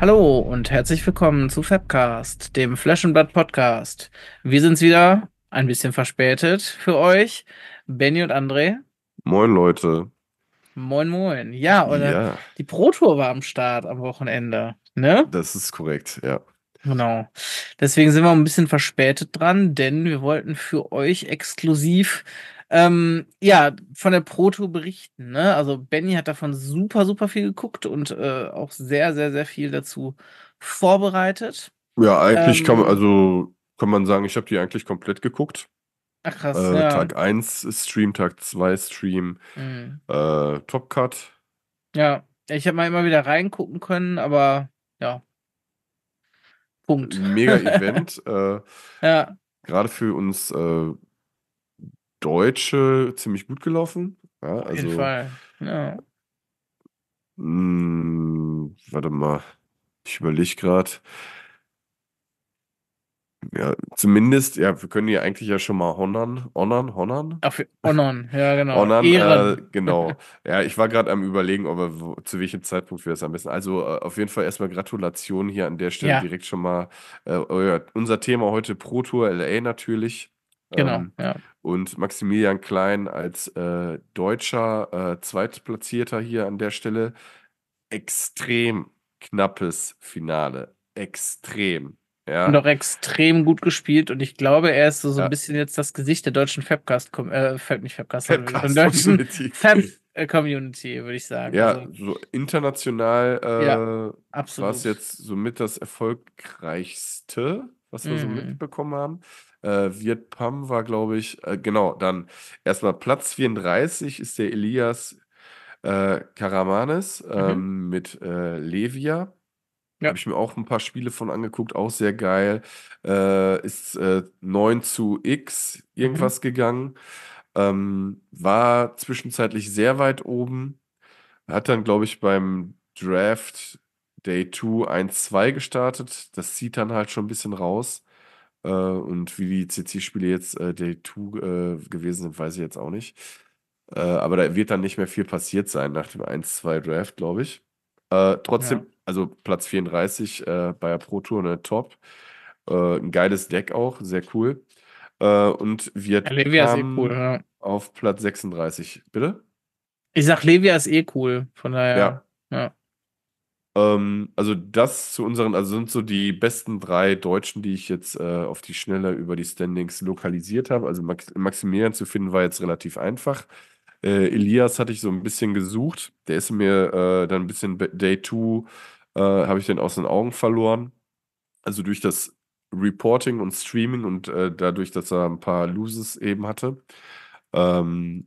Hallo und herzlich willkommen zu Fabcast, dem Flash and Blood Podcast. Wir sind's wieder, ein bisschen verspätet für euch, Benny und André. Moin Leute. Moin moin. Ja, oder ja. die Pro Tour war am Start am Wochenende, ne? Das ist korrekt, ja. Genau. Deswegen sind wir ein bisschen verspätet dran, denn wir wollten für euch exklusiv ähm, ja, von der Proto berichten. Ne? Also Benny hat davon super, super viel geguckt und äh, auch sehr, sehr, sehr viel dazu vorbereitet. Ja, eigentlich ähm, kann man, also kann man sagen, ich habe die eigentlich komplett geguckt. Ach krass. Äh, ja. Tag 1 Stream, Tag 2 Stream, mhm. äh, Top Cut. Ja, ich habe mal immer wieder reingucken können, aber ja. Punkt. Mega Event. äh, ja. Gerade für uns äh, Deutsche ziemlich gut gelaufen. Ja, also, Auf jeden also Fall. Ja. Mh, hm, warte mal, ich überlege gerade. Ja, zumindest, ja, wir können hier eigentlich ja schon mal honern, honern, honern. Auf, honern, ja, genau. Honern, äh, Ehren. Äh, genau. ja, ich war gerade am überlegen, ob er, wo, zu welchem Zeitpunkt wir das am besten. Also äh, auf jeden Fall erstmal Gratulation hier an der Stelle ja. direkt schon mal. Äh, euer, unser Thema heute Pro Tour LA natürlich. Genau, ähm, ja. Und Maximilian Klein als äh, deutscher äh, Zweitplatzierter hier an der Stelle. Extrem knappes Finale. Extrem. Ja. Noch extrem gut gespielt und ich glaube, er ist so, so ja. ein bisschen jetzt das Gesicht der deutschen Fabcast, äh, nicht Fabcast, Fabcast der deutschen Community. Fab äh, Community, würde ich sagen. Ja, also, so international äh, ja, war es jetzt somit das erfolgreichste, was wir mm. so mhm. mitbekommen haben. Äh, Viet Pam war, glaube ich, äh, genau, dann erstmal Platz 34 ist der Elias äh, Karamanes mhm. ähm, mhm. mit äh, Levia. Ja. Habe ich mir auch ein paar Spiele von angeguckt, auch sehr geil. Äh, ist äh, 9 zu X irgendwas mhm. gegangen. Ähm, war zwischenzeitlich sehr weit oben. Hat dann, glaube ich, beim Draft Day 2 1-2 gestartet. Das zieht dann halt schon ein bisschen raus. Äh, und wie die CC-Spiele jetzt äh, Day 2 äh, gewesen sind, weiß ich jetzt auch nicht. Äh, aber da wird dann nicht mehr viel passiert sein nach dem 1-2-Draft, glaube ich. Äh, trotzdem, ja. also Platz 34 bei der Pro Tour, ne, top. Äh, ein geiles Deck auch, sehr cool. und wir Levia ist eh cool, ja. auf Platz 36. Bitte? Ich sag, Levia ist eh cool, von daher. Ja. ja. Ähm, also das zu unseren, also sind so die besten drei Deutschen, die ich jetzt äh, auf die Schnelle über die Standings lokalisiert habe. Also Max Maximilian zu finden war jetzt relativ einfach. Äh, Elias hatte ich so ein bisschen gesucht. Der ist mir äh, dann ein bisschen Day 2 äh, habe ich den aus den Augen verloren. Also durch das Reporting und Streaming und äh, dadurch, dass er ein paar Loses eben hatte. Ähm,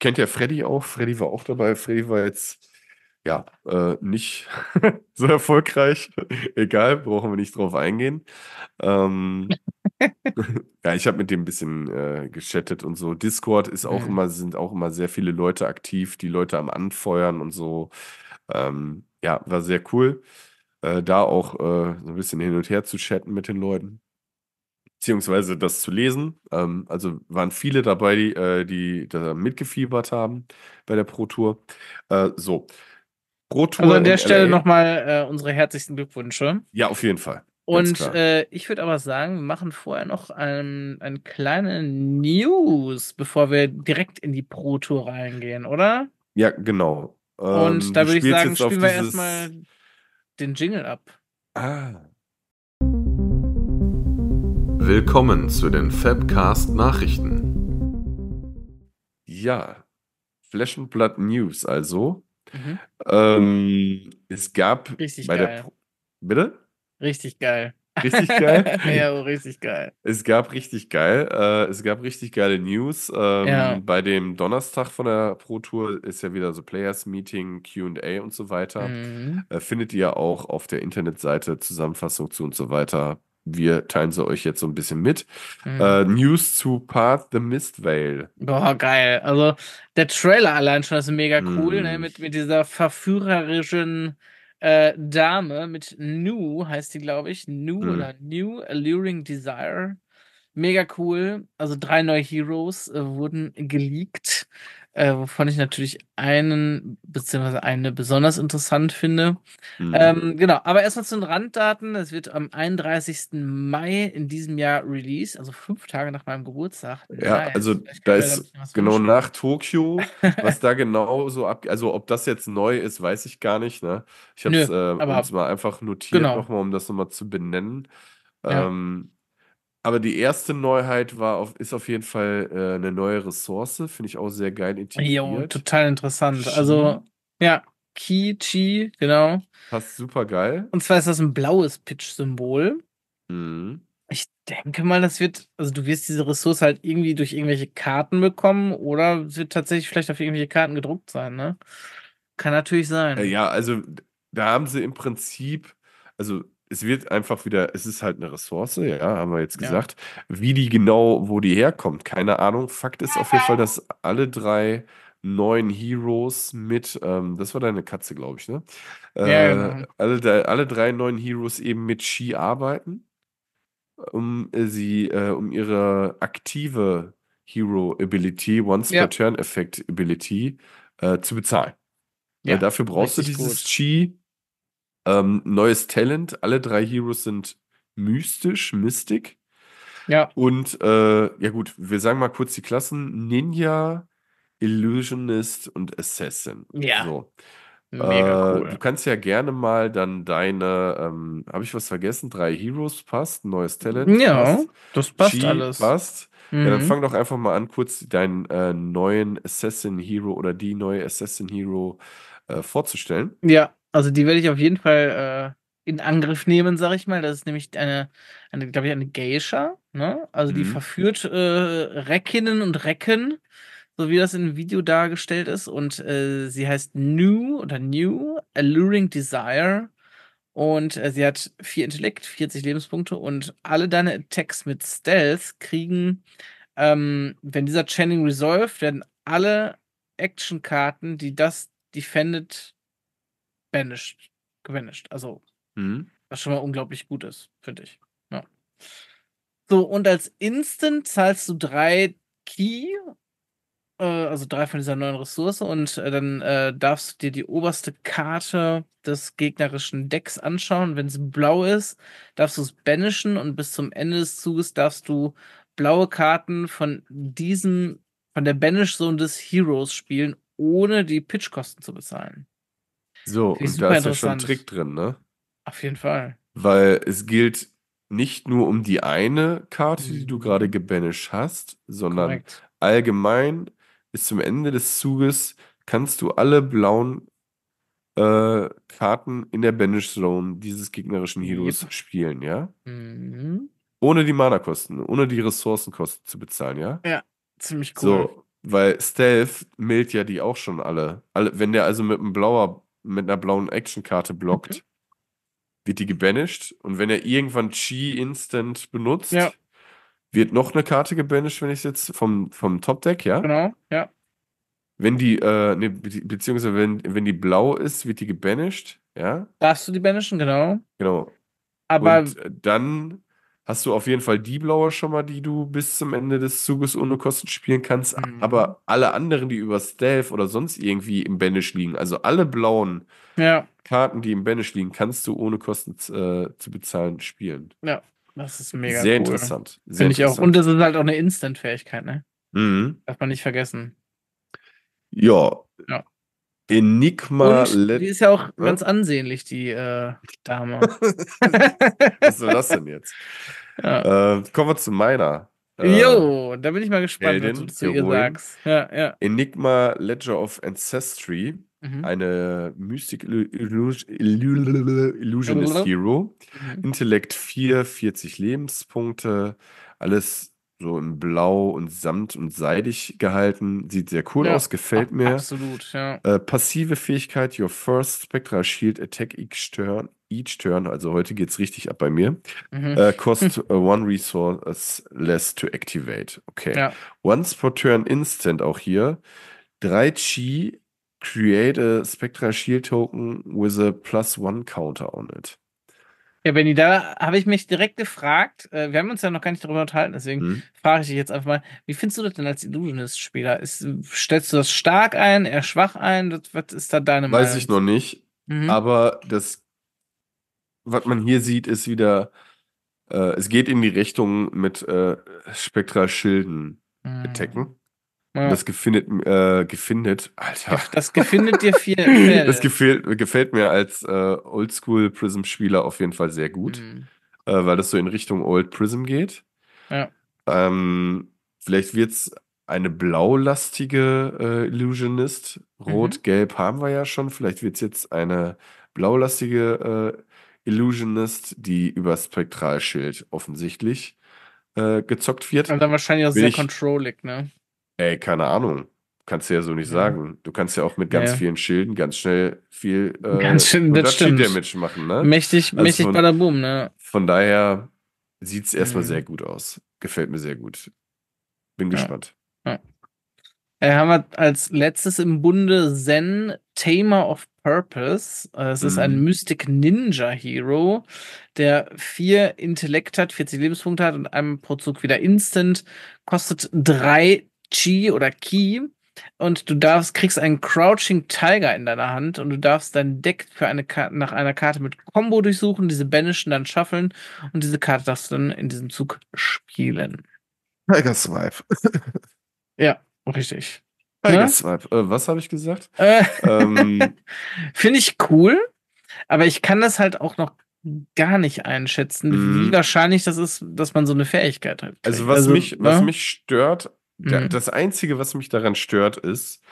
kennt ja Freddy auch. Freddy war auch dabei. Freddy war jetzt ja, äh, nicht so erfolgreich. Egal, brauchen wir nicht drauf eingehen. Ähm, ja, ich habe mit dem ein bisschen äh, geschattet und so. Discord ist auch mhm. immer, sind auch immer sehr viele Leute aktiv, die Leute am Anfeuern und so. Ähm, ja, war sehr cool. Äh, da auch äh, so ein bisschen hin und her zu chatten mit den Leuten. Beziehungsweise das zu lesen. Ähm, also waren viele dabei, die, äh, die da mitgefiebert haben bei der Pro Tour. Äh, so. Pro Tour. Also an der Stelle nochmal äh, unsere herzlichsten Glückwünsche. Ja, auf jeden Fall. Und äh, ich würde aber sagen, wir machen vorher noch ein, ein kleine News, bevor wir direkt in die Pro Tour reingehen, oder? Ja, genau. Ähm, Und da würde ich sagen, spielen wir erstmal den Jingle ab. Ah. Willkommen zu den Fabcast Nachrichten. Ja, Flash Blood News also. Mhm. Ähm, es gab Richtig bei geil. der. Pro Bitte? Richtig geil. Richtig geil? ja, richtig geil. Es gab richtig geil. Äh, es gab richtig geile News. Ähm, ja. Bei dem Donnerstag von der Pro Tour ist ja wieder so Players Meeting, QA und so weiter. Mhm. Äh, findet ihr auch auf der Internetseite Zusammenfassung zu und so weiter wir teilen sie euch jetzt so ein bisschen mit. Mhm. Äh, News zu Path the Mist Veil. Boah, geil. Also der Trailer allein schon ist mega cool, ne? mhm. ne? mit, mit dieser verführerischen äh, Dame, mit New, heißt die, glaube ich. Nu mhm. oder New Alluring Desire. Mega cool. Also drei neue Heroes äh, wurden geleakt äh, wovon ich natürlich einen beziehungsweise eine besonders interessant finde. Mhm. Ähm, genau, aber erstmal zu den Randdaten. Es wird am 31. Mai in diesem Jahr released, also fünf Tage nach meinem Geburtstag. Ja, nice. also da ist genau nach Tokio, was da genau so ab, also ob das jetzt neu ist, weiß ich gar nicht. Ne? Ich habe äh, es äh, mal einfach notiert, genau. nochmal, um das nochmal zu benennen. Ja. Ähm, aber die erste Neuheit war auf, ist auf jeden Fall äh, eine neue Ressource, finde ich auch sehr geil Jo, total interessant. Chi. Also, ja, Ki, Chi, genau. Passt super geil. Und zwar ist das ein blaues Pitch-Symbol. Mhm. Ich denke mal, das wird, also du wirst diese Ressource halt irgendwie durch irgendwelche Karten bekommen oder es wird tatsächlich vielleicht auf irgendwelche Karten gedruckt sein, ne? Kann natürlich sein. Äh, ja, also da haben sie im Prinzip, also es wird einfach wieder, es ist halt eine Ressource, ja, haben wir jetzt gesagt. Ja. Wie die genau, wo die herkommt, keine Ahnung. Fakt ist auf jeden Fall, dass alle drei neuen Heroes mit, ähm, das war deine Katze, glaube ich, ne? Äh, ja, genau. alle, alle drei neuen Heroes eben mit Ski arbeiten, um äh, sie, äh, um ihre aktive Hero-Ability, Once ja. per Turn Effect Ability äh, zu bezahlen. Ja, dafür brauchst du dieses gut. Chi ähm, neues Talent, alle drei Heroes sind mystisch, Mystik. Ja. Und äh, ja gut, wir sagen mal kurz die Klassen: Ninja, Illusionist und Assassin. Ja. So. Mega äh, cool. Du kannst ja gerne mal dann deine, ähm, habe ich was vergessen? Drei Heroes passt, neues Talent. Ja, passt, das passt G alles. Passt. Mhm. Ja, dann mhm. fang doch einfach mal an, kurz deinen äh, neuen Assassin Hero oder die neue Assassin Hero äh, vorzustellen. Ja, also die werde ich auf jeden Fall äh, in Angriff nehmen, sag ich mal. Das ist nämlich eine, eine glaube ich, eine Geisha. Ne? Also die mhm. verführt äh, Reckinnen und Recken, so wie das im Video dargestellt ist. Und äh, sie heißt New oder New Alluring Desire. Und äh, sie hat vier Intellekt, 40 Lebenspunkte und alle deine Attacks mit Stealth kriegen, ähm, wenn dieser Channing resolved, werden alle Actionkarten, die das Defended banished, gewanished. Also, mhm. was schon mal unglaublich gut ist, finde ich. Ja. So, und als Instant zahlst du drei Key, äh, also drei von dieser neuen Ressource, und äh, dann äh, darfst du dir die oberste Karte des gegnerischen Decks anschauen. Wenn es blau ist, darfst du es banishen und bis zum Ende des Zuges darfst du blaue Karten von diesem, von der Banish-Zone des Heroes spielen, ohne die Pitchkosten zu bezahlen. So, und da ist ja schon ein Trick drin, ne? Auf jeden Fall. Weil es gilt nicht nur um die eine Karte, die du mhm. gerade gebanished hast, sondern Korrekt. allgemein bis zum Ende des Zuges kannst du alle blauen äh, Karten in der Banish Zone dieses gegnerischen Heroes Yep. spielen, ja? Mhm. Ohne die Mana-Kosten, ohne die Ressourcenkosten zu bezahlen, ja? Ja, Ziemlich cool. So, weil Stealth mailt ja die auch schon alle. alle wenn der also mit einem blauer, mit einer blauen Actionkarte blockt, okay. wird die gebanished. Und wenn er irgendwann Chi Instant benutzt, ja. wird noch eine Karte gebanished, wenn ich es jetzt vom, vom Top-Deck, ja? Genau, ja. Wenn die, äh, ne, beziehungsweise wenn, wenn die blau ist, wird die gebanished, ja? Darfst du die banishen, genau. Genau. Aber Und dann hast du auf jeden Fall die Blower schon mal, die du bis zum Ende des Zuges ohne Kosten spielen kannst. Mhm. Aber alle anderen, die über Stealth oder sonst irgendwie im Banish liegen, also alle blauen ja. Karten, die im Banish liegen, kannst du ohne Kosten äh, zu bezahlen spielen. Ja, das ist mega Sehr cool. interessant. Sehr Finde ich auch. Und das ist halt auch eine Instant-Fähigkeit, ne? Mhm. Darf man nicht vergessen. Ja. ja. Enigma Und Die ist ja auch ganz ansehnlich, die äh, Dame. Was soll das denn jetzt? Ja. Äh, kommen wir zu meiner. Äh, jo, äh, da bin ich mal gespannt, Heldin, was du zu ihr sagst. Ja, ja. Enigma Ledger of Ancestry, mhm. eine Mystic Illusionist mhm. Hero, Intellekt 4, 40 Lebenspunkte, alles so in Blau und Samt und Seidig gehalten. Sieht sehr cool ja, aus, gefällt mir. Absolut, ja. Äh, passive Fähigkeit, Your First Spectral Shield Attack each turn, each turn. Also heute geht's richtig ab bei mir. Mhm. Äh, cost äh, one resource less to activate. Okay. Ja. Once per turn instant auch hier. 3 Chi, create a Spectral Shield Token with a plus one counter on it. Ja, Benny, da habe ich mich direkt gefragt, äh, wir haben uns ja noch gar nicht darüber unterhalten, deswegen mhm. frage ich dich jetzt einfach mal, wie findest du das denn als Illusionist-Spieler? Stellst du das stark ein, eher schwach ein? Das, was ist da deine Meinung? Weiß ich noch nicht, mhm. aber das, was man hier sieht, ist wieder, äh, es geht in die Richtung mit äh, Spektralschilden mhm. attacken. Ja. Das gefindet, äh, gefindet, Alter. Das gefindet dir viel. das gefällt, gefällt mir als äh, Oldschool-Prism-Spieler auf jeden Fall sehr gut, mhm. äh, weil das so in Richtung Old Prism geht. Ja. Ähm, vielleicht wird es eine blaulastige äh, Illusionist. Mhm. Rot, mhm. Gelb haben wir ja schon. Vielleicht wird es jetzt eine blaulastige äh, Illusionist, die über Spektralschild offensichtlich äh, gezockt wird. Und dann wahrscheinlich auch sehr controllig, ne? Ey, keine Ahnung. Kannst du ja so nicht ja. sagen. Du kannst ja auch mit ganz ja. vielen Schilden ganz schnell viel äh, ganz schön, Damage machen. Ne? Mächtig, also mächtig von, Badaboom, ne? Von daher sieht es erstmal mhm. sehr gut aus. Gefällt mir sehr gut. Bin gespannt. Ja. Äh, haben wir als letztes im Bunde Zen Tamer of Purpose. Äh, es ist mhm. ein Mystic Ninja Hero, der vier Intellekt hat, 40 Lebenspunkte hat und einem pro Zug wieder Instant. Kostet drei Chi oder Ki und du darfst, kriegst einen Crouching Tiger in deiner Hand und du darfst dein Deck für eine Karte, nach einer Karte mit Combo durchsuchen, diese banishen, dann shuffeln und diese Karte darfst du dann in diesem Zug spielen. Tiger Swipe. ja, richtig. Tiger ne? Swipe. Äh, was habe ich gesagt? Äh, ähm. Finde ich cool, aber ich kann das halt auch noch gar nicht einschätzen, mhm. wie wahrscheinlich das ist, dass man so eine Fähigkeit hat. Also was also, mich, was ja? Ne? mich stört Mhm. Das Einzige, was mich daran stört, ist,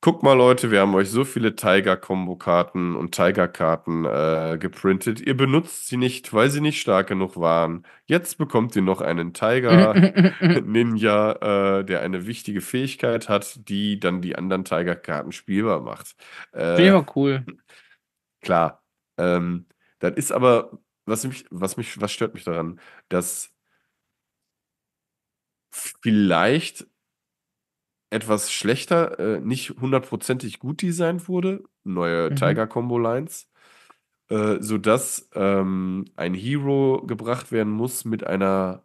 guck mal, Leute, wir haben euch so viele Tiger-Kombo-Karten und Tiger-Karten äh, geprintet. Ihr benutzt sie nicht, weil sie nicht stark genug waren. Jetzt bekommt ihr noch einen Tiger-Ninja, äh, der eine wichtige Fähigkeit hat, die dann die anderen Tiger-Karten spielbar macht. Äh, ja, cool. Klar. Ähm, das ist aber, was mich, was mich, was stört mich daran, dass vielleicht etwas schlechter, äh, nicht hundertprozentig gut designt wurde. Neue mhm. Tiger-Combo-Lines. Äh, sodass ähm, ein Hero gebracht werden muss mit einer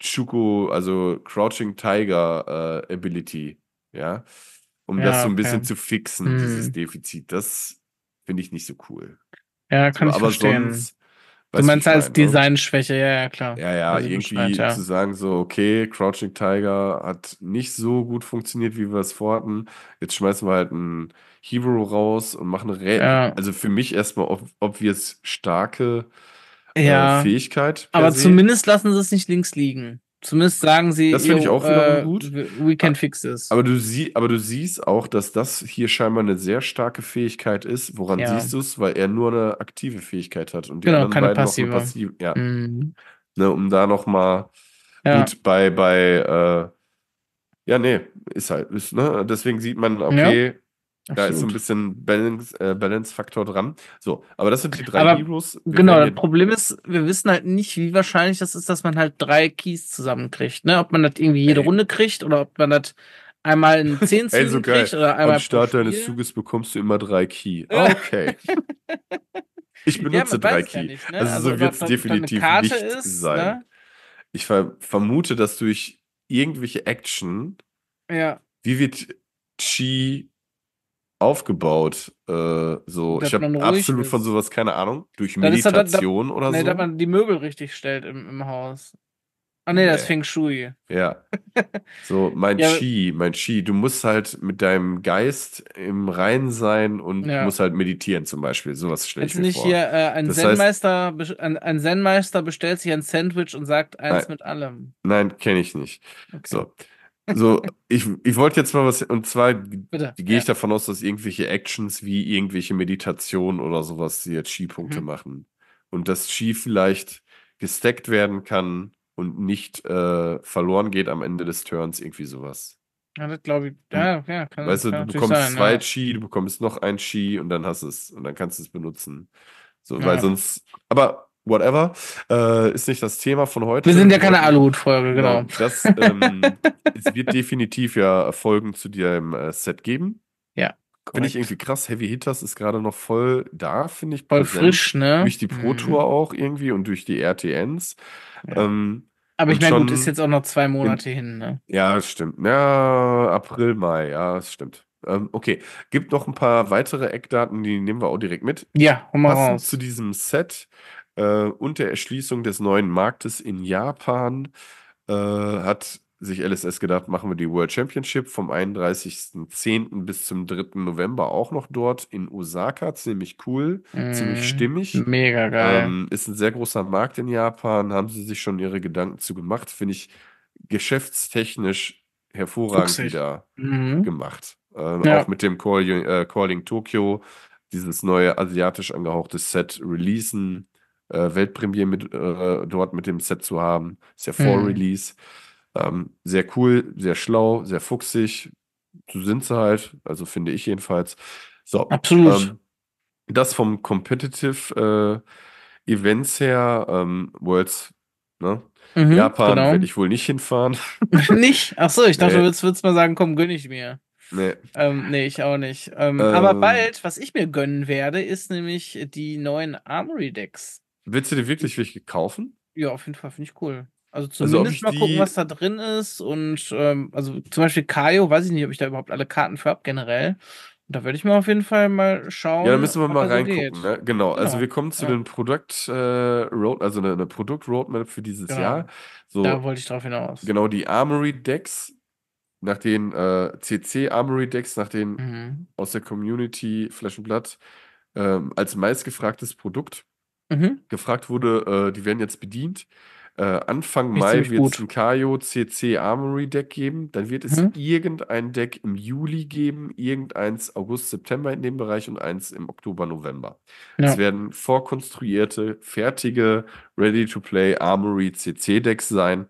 Chuko, also Crouching Tiger äh, Ability. Ja. Um ja, das so ein okay. bisschen zu fixen, mhm. dieses hm. Defizit. Das finde ich nicht so cool. Ja, kann so, ich aber verstehen. Sonst, Weißt du meinst als ne? Designschwäche, ja, ja, klar. Ja, ja, also irgendwie meint, ja. zu sagen so, okay, Crouching Tiger hat nicht so gut funktioniert, wie wir es vorhatten. Jetzt schmeißen wir halt einen Hero raus und machen eine ja. Also für mich erstmal, ob, ob wir es starke äh, ja. äh, Fähigkeit. Aber se. zumindest lassen sie es nicht links liegen. Zumindest sagen sie, das finde ich auch äh, gut. We can ah, fix this. Aber du, sie aber du siehst auch, dass das hier scheinbar eine sehr starke Fähigkeit ist. Woran ja. siehst du es? Weil er nur eine aktive Fähigkeit hat und die genau, anderen keine passive. noch eine passive. Ja. Mhm. Ne, um da noch mal ja. gut bei bei äh, ja nee ist halt ist, ne deswegen sieht man okay Absolut. Da ist so ein bisschen äh, Balance-Faktor äh, Balance dran. So, aber das sind die drei aber Heroes. Wir genau, das Problem ist, wir wissen halt nicht, wie wahrscheinlich das ist, dass man halt drei Keys zusammenkriegt. Ne? Ob man das irgendwie jede Ey. Runde kriegt oder ob man das einmal in 10 Zügen so kriegt oder einmal. Am Start deines Zuges bekommst du immer drei Keys. Okay. ich benutze ja, drei Keys. Ja nicht, ne? Also, also, so wird es definitiv nicht ist, sein. Ne? Ich ver vermute, dass durch irgendwelche Action, ja. wie wird Chi aufgebaut. Äh, so, ich habe absolut ist. von sowas keine Ahnung. Durch dann Meditation da, da, oder nee, so. Nee, dass man die Möbel richtig stellt im, im Haus. Ah nee, nee, das Feng Shui. Ja. So, mein ja. Chi, mein Chi. Du musst halt mit deinem Geist im Reinen sein und ja. musst halt meditieren zum Beispiel. Sowas stelle ich mir nicht vor. hier äh, ein Zen-Meister ein, ein Zen bestellt sich ein Sandwich und sagt eins nein. mit allem. Nein, kenne ich nicht. Okay. So. So, ich, ich wollte jetzt mal was, und zwar Bitte, gehe ja. ich davon aus, dass irgendwelche Actions wie irgendwelche Meditationen oder sowas jetzt Ski-Punkte mhm. machen. Und das Ski vielleicht gesteckt werden kann und nicht äh, verloren geht am Ende des Turns, irgendwie sowas. Ja, das glaube ich. Hm. Ja, ja, kann, weißt du, kann du bekommst sein, zwei ja. du bekommst noch ein Ski und dann hast es und dann kannst du es benutzen. So, ja. weil sonst. Aber whatever. Äh, ist nicht das Thema von heute. Wir sind ja genau. keine Aluhut-Folge, genau. genau. Das, ähm, es wird definitiv ja Folgen zu dem äh, Set geben. Ja. Finde ich irgendwie krass. Heavy Hitters ist gerade noch voll da, finde ich. Voll präsent. frisch, ne? Durch die Pro Tour mhm. auch irgendwie und durch die RTNs. Ja. Ähm, aber ich meine, gut, ist jetzt auch noch zwei Monate in, hin, ne? Ja, das stimmt. Ja, April, Mai, ja, das stimmt ähm, okay, gibt noch ein paar weitere Eckdaten, die nehmen wir auch direkt mit. Ja, hol mal raus. zu diesem Set äh, und der Erschließung des neuen Marktes in Japan äh, hat sich LSS gedacht, machen wir die World Championship vom 31.10. bis zum 3. November auch noch dort in Osaka. Ziemlich cool, mm, ziemlich stimmig. Mega geil. Ähm, ist ein sehr großer Markt in Japan, haben sie sich schon ihre Gedanken zu gemacht. Finde ich geschäftstechnisch hervorragend Fuchsig. wieder mhm. gemacht. Ähm, ja. Auch mit dem Call, äh, Calling Tokyo, dieses neue asiatisch angehauchte Set releasen äh, Weltpremiere mit, äh, dort mit dem Set zu haben. Ist ja vor mhm. Release. Ähm, sehr cool, sehr schlau, sehr fuchsig. So sind sie halt, also finde ich jedenfalls. So, Absolut. Ähm, das vom Competitive äh, Events her, ähm, Worlds, ne? Mhm, Japan genau. werde ich wohl nicht hinfahren. nicht? Achso, ich dachte, nee. du würdest, würdest mal sagen, komm, gönn ich mir. Nee. Ähm, nee, ich auch nicht. Ähm, ähm, aber bald, was ich mir gönnen werde, ist nämlich die neuen Armory Decks. Willst du dir wirklich welche kaufen? Ja, auf jeden Fall finde ich cool. Also, also zumindest also mal gucken, was da drin ist. Und ähm, also zum Beispiel Kayo, weiß ich nicht, ob ich da überhaupt alle Karten für habe, generell. Und da werde ich mal auf jeden Fall mal schauen. Ja, da müssen wir mal reingucken. Ne? Genau. Also genau. also wir kommen zu ja. den Produkt äh, Road, also eine, eine Produkt Roadmap für dieses genau. Jahr. So, da wollte ich drauf hinaus. Genau, die Armory Decks, nach den äh, CC Armory Decks, nach den mhm. aus der Community Flash Blood ähm, als meistgefragtes Produkt Mhm. gefragt wurde, äh, die werden jetzt bedient. Äh, Anfang Nicht Mai wird es ein Kayo CC Armory Deck geben. Dann wird es mhm. irgendein Deck im Juli geben, irgendeins August, September in dem Bereich und eins im Oktober, November. Ja. Es werden vorkonstruierte, fertige, ready-to-play Armory CC Decks sein.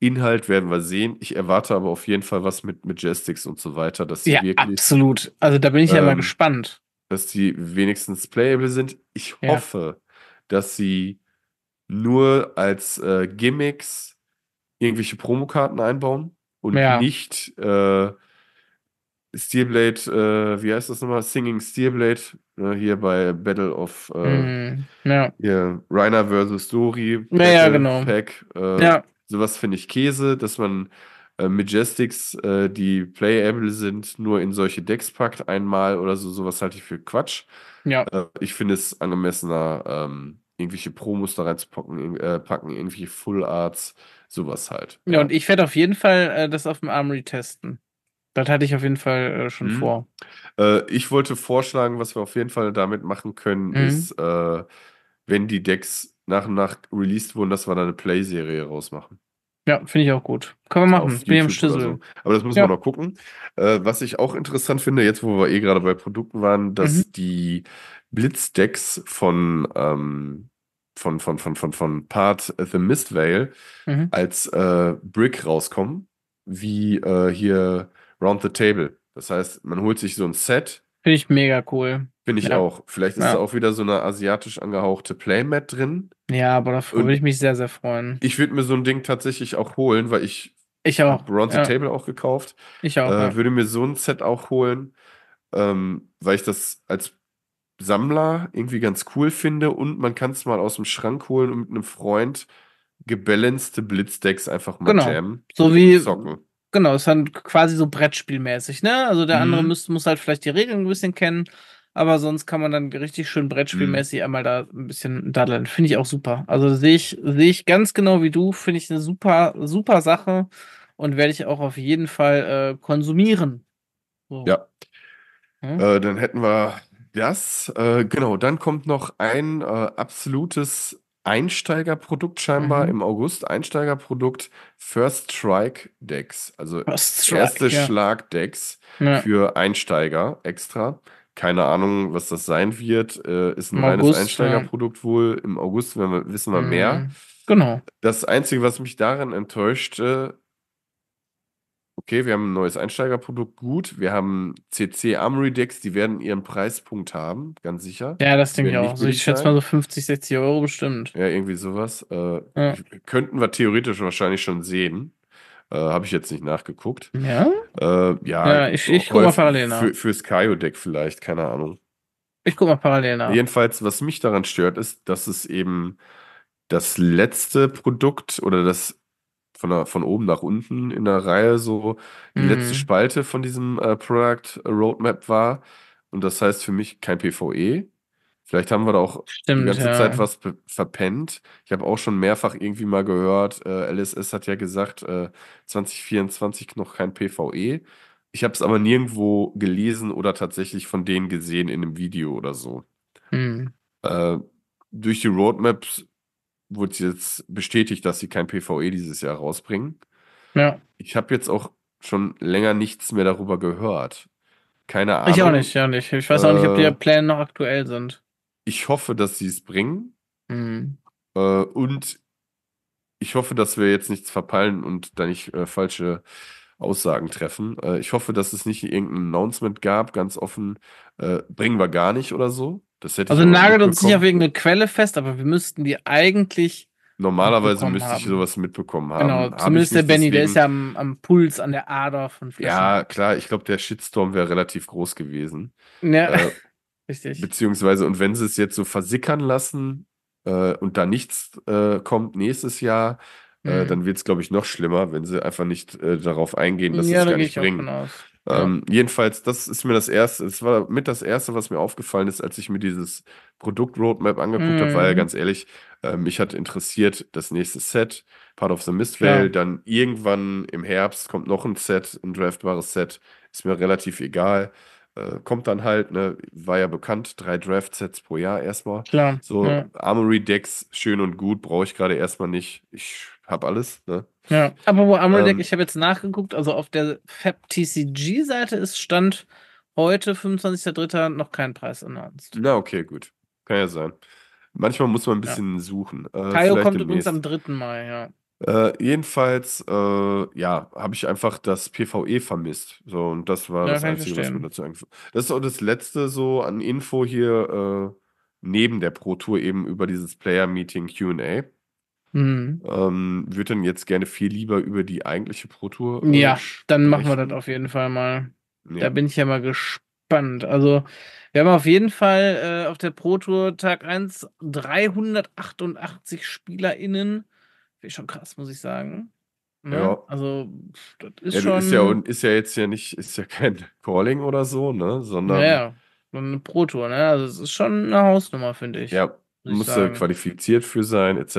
Inhalt werden wir sehen. Ich erwarte aber auf jeden Fall was mit Majestics und so weiter. Dass ja, wirklich, absolut. Also da bin ich ähm, ja mal ähm, gespannt. Dass die wenigstens playable sind. Ich ja. hoffe, dass sie nur als äh, Gimmicks irgendwelche Promokarten einbauen und ja. nicht äh, Steelblade, äh, wie heißt das nochmal? Singing Steelblade, ne, hier bei Battle of äh, mm, ja. Rainer versus Dory, ja, ja, genau. Pack. Äh, ja. Sowas finde ich Käse, dass man äh, Majestics, äh, die playable sind, nur in solche Decks packt einmal oder so, sowas halte ich für Quatsch. Ja. Äh, ich finde es angemessener, ähm, irgendwelche Promos da reinzupacken, äh, packen, irgendwelche Full Arts, sowas halt. Ja, ja und ich werde auf jeden Fall äh, das auf dem Armory testen. Das hatte ich auf jeden Fall schon mhm. vor. ich wollte vorschlagen, was wir auf jeden Fall damit machen können, mhm. ist, wenn die Decks nach und nach released wurden, dass wir da eine Play-Serie rausmachen. Ja, finde ich auch gut. Können wir machen, mit dem Schlüssel. So. Aber das müssen ja. wir noch gucken. Äh, was ich auch interessant finde, jetzt wo wir eh gerade bei Produkten waren, dass mhm. die Blitzdecks von, ähm, von, von, von, von, von Part The Mist Veil mhm. als äh, Brick rauskommen, wie äh, hier Round the Table. Das heißt, man holt sich so ein Set Finde ich mega cool. Finde ich ja. auch. Vielleicht ist ja. da auch wieder so eine asiatisch angehauchte Playmat drin. Ja, aber dafür würde ich mich sehr, sehr freuen. Ich würde mir so ein Ding tatsächlich auch holen, weil ich. Ich auch. Bronze ja. Table auch gekauft. Ich auch. Äh, würde mir so ein Set auch holen, ähm, weil ich das als Sammler irgendwie ganz cool finde und man kann es mal aus dem Schrank holen und mit einem Freund gebalancete Blitzdecks einfach mal genau. jammen. So wie, zocken. Genau, ist dann quasi so Brettspielmäßig, ne? Also der andere muss, mhm. muss halt vielleicht die Regeln ein bisschen kennen, aber sonst kann man dann richtig schön mhm. Brettspielmäßig mhm. einmal da ein bisschen daddeln. Finde ich auch super. Also sehe ich, sehe ich ganz genau wie du, finde ich eine super, super Sache und werde ich auch auf jeden Fall äh, konsumieren. So. Ja. Hm? Äh, dann hätten wir das. Äh, genau, dann kommt noch ein äh, absolutes Einsteigerprodukt scheinbar mhm. im August. Einsteigerprodukt First Strike Decks. Also Strike, erste ja. Schlag Decks ja. für Einsteiger extra. Keine Ahnung, was das sein wird. Äh, ist ein Im reines August, äh, Einsteigerprodukt ja. wohl. Im August wir, wissen wir mhm. mehr. Genau. Das Einzige, was mich daran enttäuschte, okay, wir haben ein neues Einsteigerprodukt, gut. Wir haben CC Armory Decks, die werden ihren Preispunkt haben, ganz sicher. Ja, das denke ich auch. Also ich schätze mal so 50, 60 Euro bestimmt. Ja, irgendwie sowas. Äh, ja. Könnten wir theoretisch wahrscheinlich schon sehen. Äh, Habe ich jetzt nicht nachgeguckt. Ja? Äh, ja, ja, ich, ich oh gucke mal parallel nach. Für, fürs Kaio-Deck vielleicht, keine Ahnung. Ich gucke mal parallel nach. Jedenfalls, was mich daran stört, ist, dass es eben das letzte Produkt oder das von, der, von oben nach unten in der Reihe so die mhm. letzte Spalte von diesem äh, Product Roadmap war. Und das heißt für mich kein PVE. Vielleicht haben wir da auch Stimmt, die ganze ja. Zeit was verpennt. Ich habe auch schon mehrfach irgendwie mal gehört, äh, LSS hat ja gesagt, äh, 2024 noch kein PVE. Ich habe es aber nirgendwo gelesen oder tatsächlich von denen gesehen in einem Video oder so. Mhm. Äh, durch die Roadmaps wurde jetzt bestätigt, dass sie kein PvE dieses Jahr rausbringen. Ja. Ich habe jetzt auch schon länger nichts mehr darüber gehört. Keine Ahnung. Ich auch nicht, ja nicht. Ich weiß auch äh, nicht, ob die äh, Pläne noch aktuell sind. Ich hoffe, dass sie es bringen. Mhm. Äh, und ich hoffe, dass wir jetzt nichts verpeilen und da nicht äh, falsche Aussagen treffen. Äh, ich hoffe, dass es nicht irgendein Announcement gab, ganz offen, äh, bringen wir gar nicht oder so also nagelt uns nicht auf irgendeine Quelle fest, aber wir müssten die eigentlich. Normalerweise müsste ich haben. sowas mitbekommen haben. Genau, Hab zumindest der Benny, deswegen... der ist ja am, am, Puls, an der Ader von Flaschen. Ja, klar, ich glaube, der Shitstorm wäre relativ groß gewesen. Ja, äh, richtig. Beziehungsweise, und wenn sie es jetzt so versickern lassen äh, und da nichts äh, kommt nächstes Jahr, äh, mhm. dann wird es, glaube ich, noch schlimmer, wenn sie einfach nicht äh, darauf eingehen, dass ja, es gar nicht bringt. Ähm, jedenfalls, das ist mir das erste, es war mit das erste, was mir aufgefallen ist, als ich mir dieses Produkt Roadmap angeguckt mm. habe, weil mhm. ganz ehrlich, äh, mich hat interessiert das nächste Set, Part of the Mistvale, ja. dann irgendwann im Herbst kommt noch ein Set, ein draftbares Set, ist mir relativ egal. Äh, kommt dann halt, ne, war ja bekannt, drei Draft-Sets pro Jahr erstmal. Klar. So, ja. Armory-Decks, schön und gut, brauche ich gerade erstmal nicht. Ich habe alles, ne? Ja. Apropos Amoldeck, ähm, ich habe jetzt nachgeguckt, also auf der FabTCG-Seite ist Stand heute, 25.03., noch kein Preis announced. Na, okay, gut. Kann ja sein. Manchmal muss man ein bisschen ja. suchen. Äh, Kaio kommt demnächst. übrigens am 3. Mai, ja. Äh, jedenfalls, äh, ja, habe ich einfach das PvE vermisst. So, und das war ja, das Einzige, was mir dazu eingefallen Das ist auch das Letzte so an Info hier, äh, neben der Pro Tour eben über dieses Player-Meeting QA. Mhm. Ähm, würde dann jetzt gerne viel lieber über die eigentliche Pro Tour. Äh, ja, dann machen wir das auf jeden Fall mal. Ja. Da bin ich ja mal gespannt. Also, wir haben auf jeden Fall äh, auf der Pro Tour Tag 1 388 SpielerInnen. Wäre schon krass, muss ich sagen. Ne? Ja. Also, das ist ja, schon. Ist ja, ist ja jetzt ja nicht, ist ja kein Calling oder so, ne? Sondern. Ja, ja. Eine Pro Tour, ne? Also, es ist schon eine Hausnummer, finde ich. Ja, musste sagen. qualifiziert für sein, etc.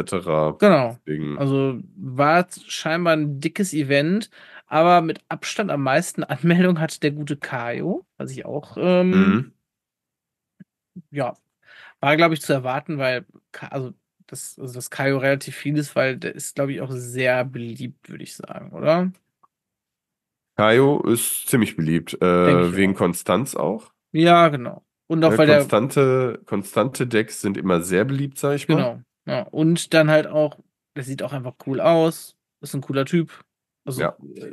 Genau. Deswegen. Also war scheinbar ein dickes Event, aber mit Abstand am meisten Anmeldung hatte der gute Kaio, was ich auch, ähm, mhm. ja, war, glaube ich, zu erwarten, weil, also das, also das Kaio relativ viel ist, weil der ist, glaube ich, auch sehr beliebt, würde ich sagen, oder? Kaio ist ziemlich beliebt, äh, wegen auch. Konstanz auch. Ja, genau. Und auch ne, weil konstante, der, konstante Decks sind immer sehr beliebt, sag ich mal. Genau. Ja, und dann halt auch, der sieht auch einfach cool aus, ist ein cooler Typ. Also, ja. äh,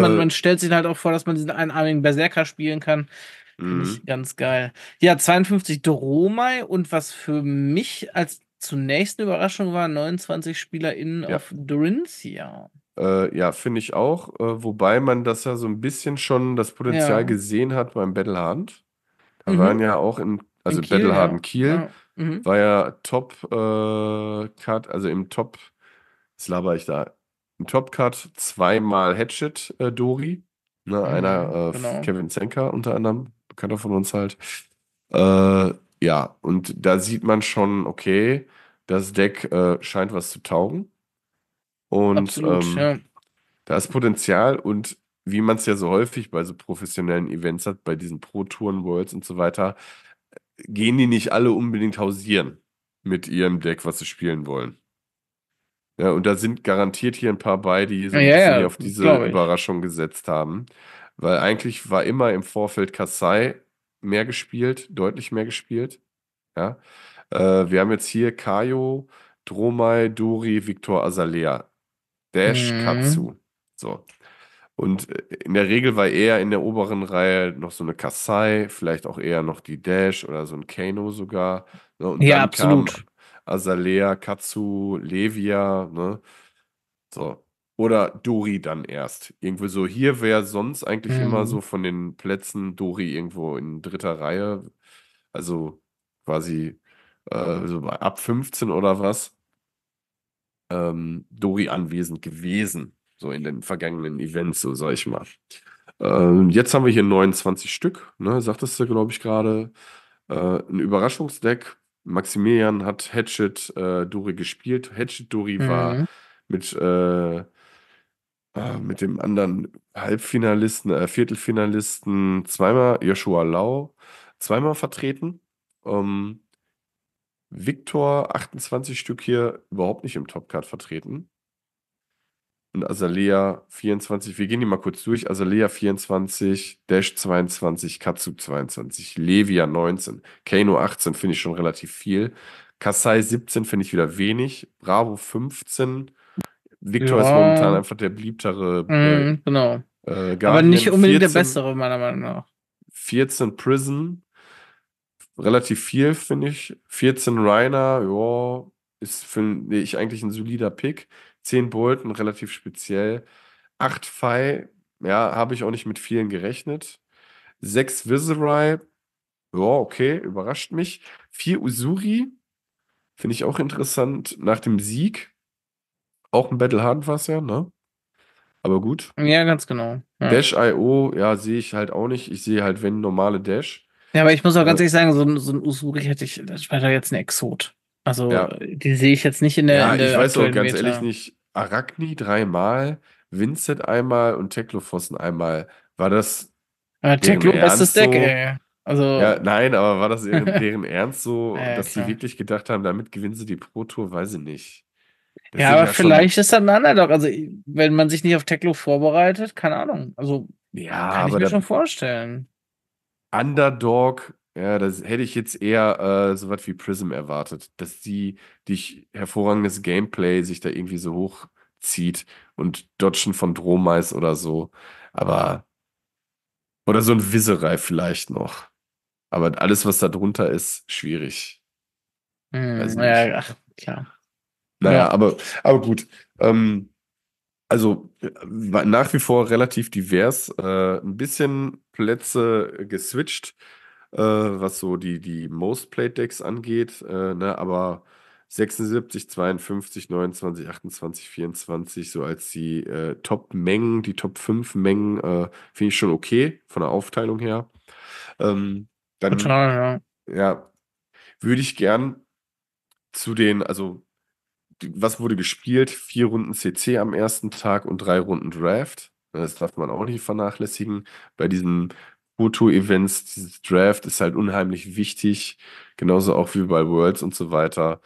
man, äh. stellt sich halt auch vor, dass man diesen einarmigen Berserker spielen kann. Finde mhm. ich ganz geil. Ja, 52 Dromai und was für mich als zunächst eine Überraschung war, 29 SpielerInnen ja. auf Dorinthia. Äh, ja, finde ich auch. Äh, wobei man das ja so ein bisschen schon das Potenzial ja. gesehen hat beim Battle Hand. Da mhm. waren ja auch in, also in Kiel, Bettelharden ja. Kiel, ja. Mhm. war ja Top äh, Cut, also im Top, was laber ich da? Im Top Cut zweimal Hatchet äh, Dori. Ne, mhm. einer äh, genau. Kevin Zenker unter anderem, bekannter von uns halt. Äh, ja, und da sieht man schon, okay, das Deck äh, scheint was zu taugen. Und Absolut, ähm, ja. da ist Potenzial und wie man es ja so häufig bei so professionellen Events hat, bei diesen Pro-Touren, Worlds und so weiter, gehen die nicht alle unbedingt hausieren mit ihrem Deck, was sie spielen wollen. Ja, und da sind garantiert hier ein paar bei, die so ja, ja, auf diese Überraschung gesetzt haben. Weil eigentlich war immer im Vorfeld Kassai mehr gespielt, deutlich mehr gespielt. Ja. Äh, wir haben jetzt hier Kayo, Dromai, Duri, Victor Azalea, Dash, mhm. Katsu. So. Und äh, in der Regel war eher in der oberen Reihe noch so eine Kasai, vielleicht auch eher noch die Dash oder so ein Kano sogar. Ne? Und ja, dann absolut. Kam Azalea, Katsu, Levia, ne? So. Oder Dori dann erst. Irgendwo so, hier wäre sonst eigentlich mhm. immer so mhm. von den Plätzen Dori irgendwo in dritter Reihe. Also quasi äh, so ab 15 oder was. Ähm, Dori anwesend gewesen so in den vergangenen Events, so sag ich mal. Ähm, jetzt haben wir hier 29 Stück, ne, sagtest du, glaube ich, gerade. Äh, ein Überraschungsdeck. Maximilian hat Hatchet äh, Dori gespielt. Hatchet Dori mhm. war mit, äh, äh, mit dem anderen Halbfinalisten, äh, Viertelfinalisten zweimal Joshua Lau, zweimal vertreten. Ähm, Victor, 28 Stück hier, überhaupt nicht im Top Card vertreten und Azalea 24. Wir gehen die mal kurz durch. Azalea 24, Dash 22, Katsu 22, Levia 19, Kano 18 finde ich schon relativ viel. Kasai 17 finde ich wieder wenig. Bravo 15. Victor ja. ist momentan einfach der beliebtere. Mm, genau. Äh, Aber nicht unbedingt 14, der bessere, meiner Meinung nach. 14 Prison. Relativ viel, finde ich. 14 Reiner, ja, ist, finde ich, eigentlich ein solider Pick. 10 Bolton, relativ speziell. 8 Phi, ja, habe ich auch nicht mit vielen gerechnet. 6 Viserai, ja, okay, überrascht mich. 4 Usuri, finde ich auch interessant, nach dem Sieg. Auch ein Battle Hard war es ja, ne? Aber gut. Ja, ganz genau. Ja. Dash IO, ja, sehe ich halt auch nicht. Ich sehe halt, wenn normale Dash. Ja, aber ich muss auch ganz äh. ehrlich sagen, so, so ein Usuri hätte ich, das wäre da jetzt ein Exot. Also, ja. die sehe ich jetzt nicht in der. Ja, in der ich weiß auch ganz Meter. ehrlich nicht. Arachni dreimal, Vincent einmal und Teclofossen einmal. War das. Ja, äh, Teclo, bestes Deck, ey. Also, ja, nein, aber war das deren, deren Ernst so, ja, dass klar. die wirklich gedacht haben, damit gewinnen sie die Pro Tour? Weiß ich nicht. Das ja, aber vielleicht schon... ist das ein Underdog. Also, wenn man sich nicht auf Teclo vorbereitet, keine Ahnung. Also, ja, kann ich mir schon vorstellen. Underdog ja, das hätte ich jetzt eher äh, so was wie Prism erwartet, dass die dich hervorragendes Gameplay sich da irgendwie so hochzieht und Dodgen von Drohmais oder so. Aber. Oder so ein Wisserei vielleicht noch. Aber alles, was da drunter ist, schwierig. Hm, ja, ach, klar. Naja, ja. aber, aber gut. Ähm, also äh, nach wie vor relativ divers, äh, ein bisschen Plätze geswitcht äh, was so die, die Most Played Decks angeht. Äh, ne, aber 76, 52, 29, 28, 24, so als die äh, Top-Mengen, die Top-5-Mengen, äh, finde ich schon okay, von der Aufteilung her. Ähm, dann, Total, ja. Ja, würde ich gern zu den, also was wurde gespielt? Vier Runden CC am ersten Tag und drei Runden Draft. Das darf man auch nicht vernachlässigen. Bei diesem Foto-Events, dieses Draft ist halt unheimlich wichtig, genauso auch wie bei Worlds und so weiter.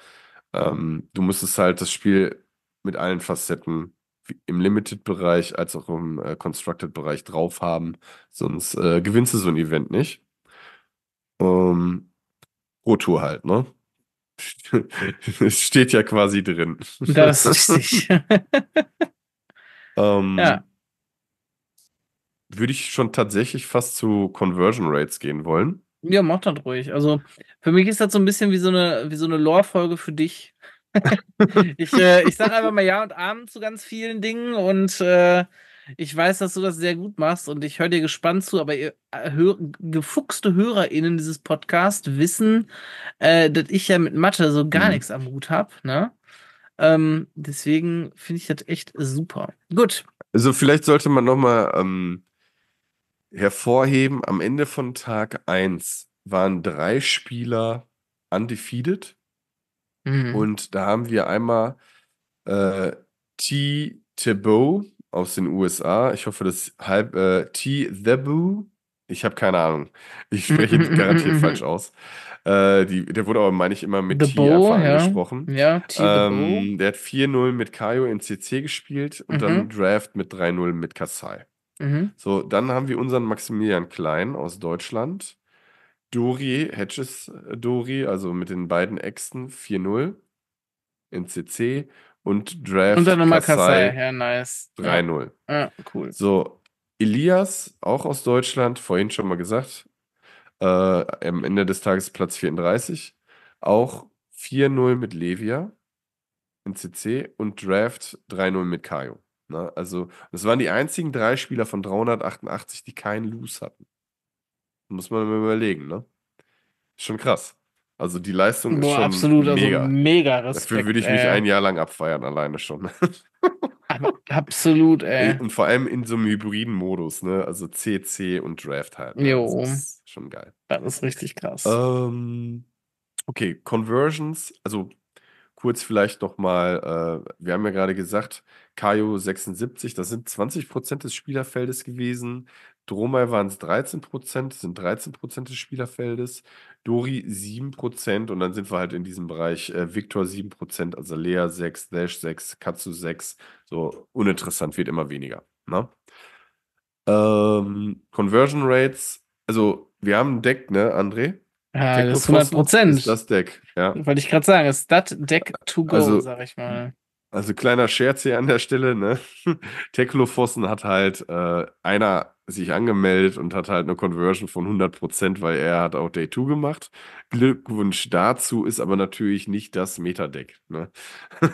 Ähm, du musstest halt das Spiel mit allen Facetten im Limited-Bereich als auch im äh, Constructed-Bereich drauf haben, sonst äh, gewinnst du so ein Event nicht. Ähm, Pro Tour halt, ne? es steht ja quasi drin. Das ist richtig. ähm, ja würde ich schon tatsächlich fast zu Conversion Rates gehen wollen. Ja, mach das ruhig. Also für mich ist das so ein bisschen wie so eine, wie so eine Lore-Folge für dich. ich äh, ich sage einfach mal Ja und Abend zu ganz vielen Dingen und äh, ich weiß, dass du das sehr gut machst und ich höre dir gespannt zu, aber ihr, äh, hör, gefuchste HörerInnen dieses Podcasts wissen, äh, dass ich ja mit Mathe so gar mhm. nichts am Hut habe. Ne? Ähm, deswegen finde ich das echt super. Gut. Also vielleicht sollte man nochmal ähm, hervorheben, am Ende von Tag 1 waren drei Spieler undefeated. Mhm. Und da haben wir einmal äh, T. Thibault aus den USA. Ich hoffe, das halb äh, T. Thibault. Ich habe keine Ahnung. Ich spreche garantiert falsch aus. Äh, die, der wurde aber, meine ich, immer mit The T einfach ja. angesprochen. Ja, Ähm, der hat 4-0 mit Kaio in CC gespielt und mhm. dann Draft mit 3-0 mit Kasai. Mhm. So, dann haben wir unseren Maximilian Klein aus Deutschland. Dori, Hedges äh, Dori, also mit den beiden Äxten 4-0 in CC und Draft. Und dann nochmal Kassai, Kassai. ja, nice. 3-0. Ja. ja, cool. So, Elias, auch aus Deutschland, vorhin schon mal gesagt, äh, am Ende des Tages Platz 34, auch 4-0 mit Levia in CC und Draft 3-0 mit Kajo. Ne? Also, das waren die einzigen drei Spieler von 388, die keinen Lose hatten. Muss man mir überlegen, ne? Ist Schon krass. Also die Leistung Boah, ist schon absolut, mega. Also mega Respekt, Dafür würde ich mich ey. ein Jahr lang abfeiern, alleine schon. absolut, ey. Und vor allem in so einem hybriden Modus, ne? Also CC und Draft halt. Ne? Jo. Das ist schon geil. Das ist richtig krass. Ähm, okay, Conversions, also kurz vielleicht nochmal, äh, wir haben ja gerade gesagt, Kayo 76, das sind 20 des Spielerfeldes gewesen. Dromai waren es 13 Prozent, sind 13 des Spielerfeldes. Dori 7 und dann sind wir halt in diesem Bereich. Äh, Viktor 7 also Lea 6, Dash 6, Katsu 6. So uninteressant wird immer weniger. Ne? Ähm, Conversion Rates, also wir haben ein Deck, ne, André? Ja, Deck das ist 100 Prozent. das Deck, ja. Wollte ich gerade sagen, ist das Deck to go, also, sag ich mal. Also kleiner Scherz hier an der Stelle, ne? Teclofossen hat halt äh, einer sich angemeldet und hat halt eine Conversion von 100%, weil er hat auch Day 2 gemacht. Glückwunsch dazu ist aber natürlich nicht das Metadeck. Ne?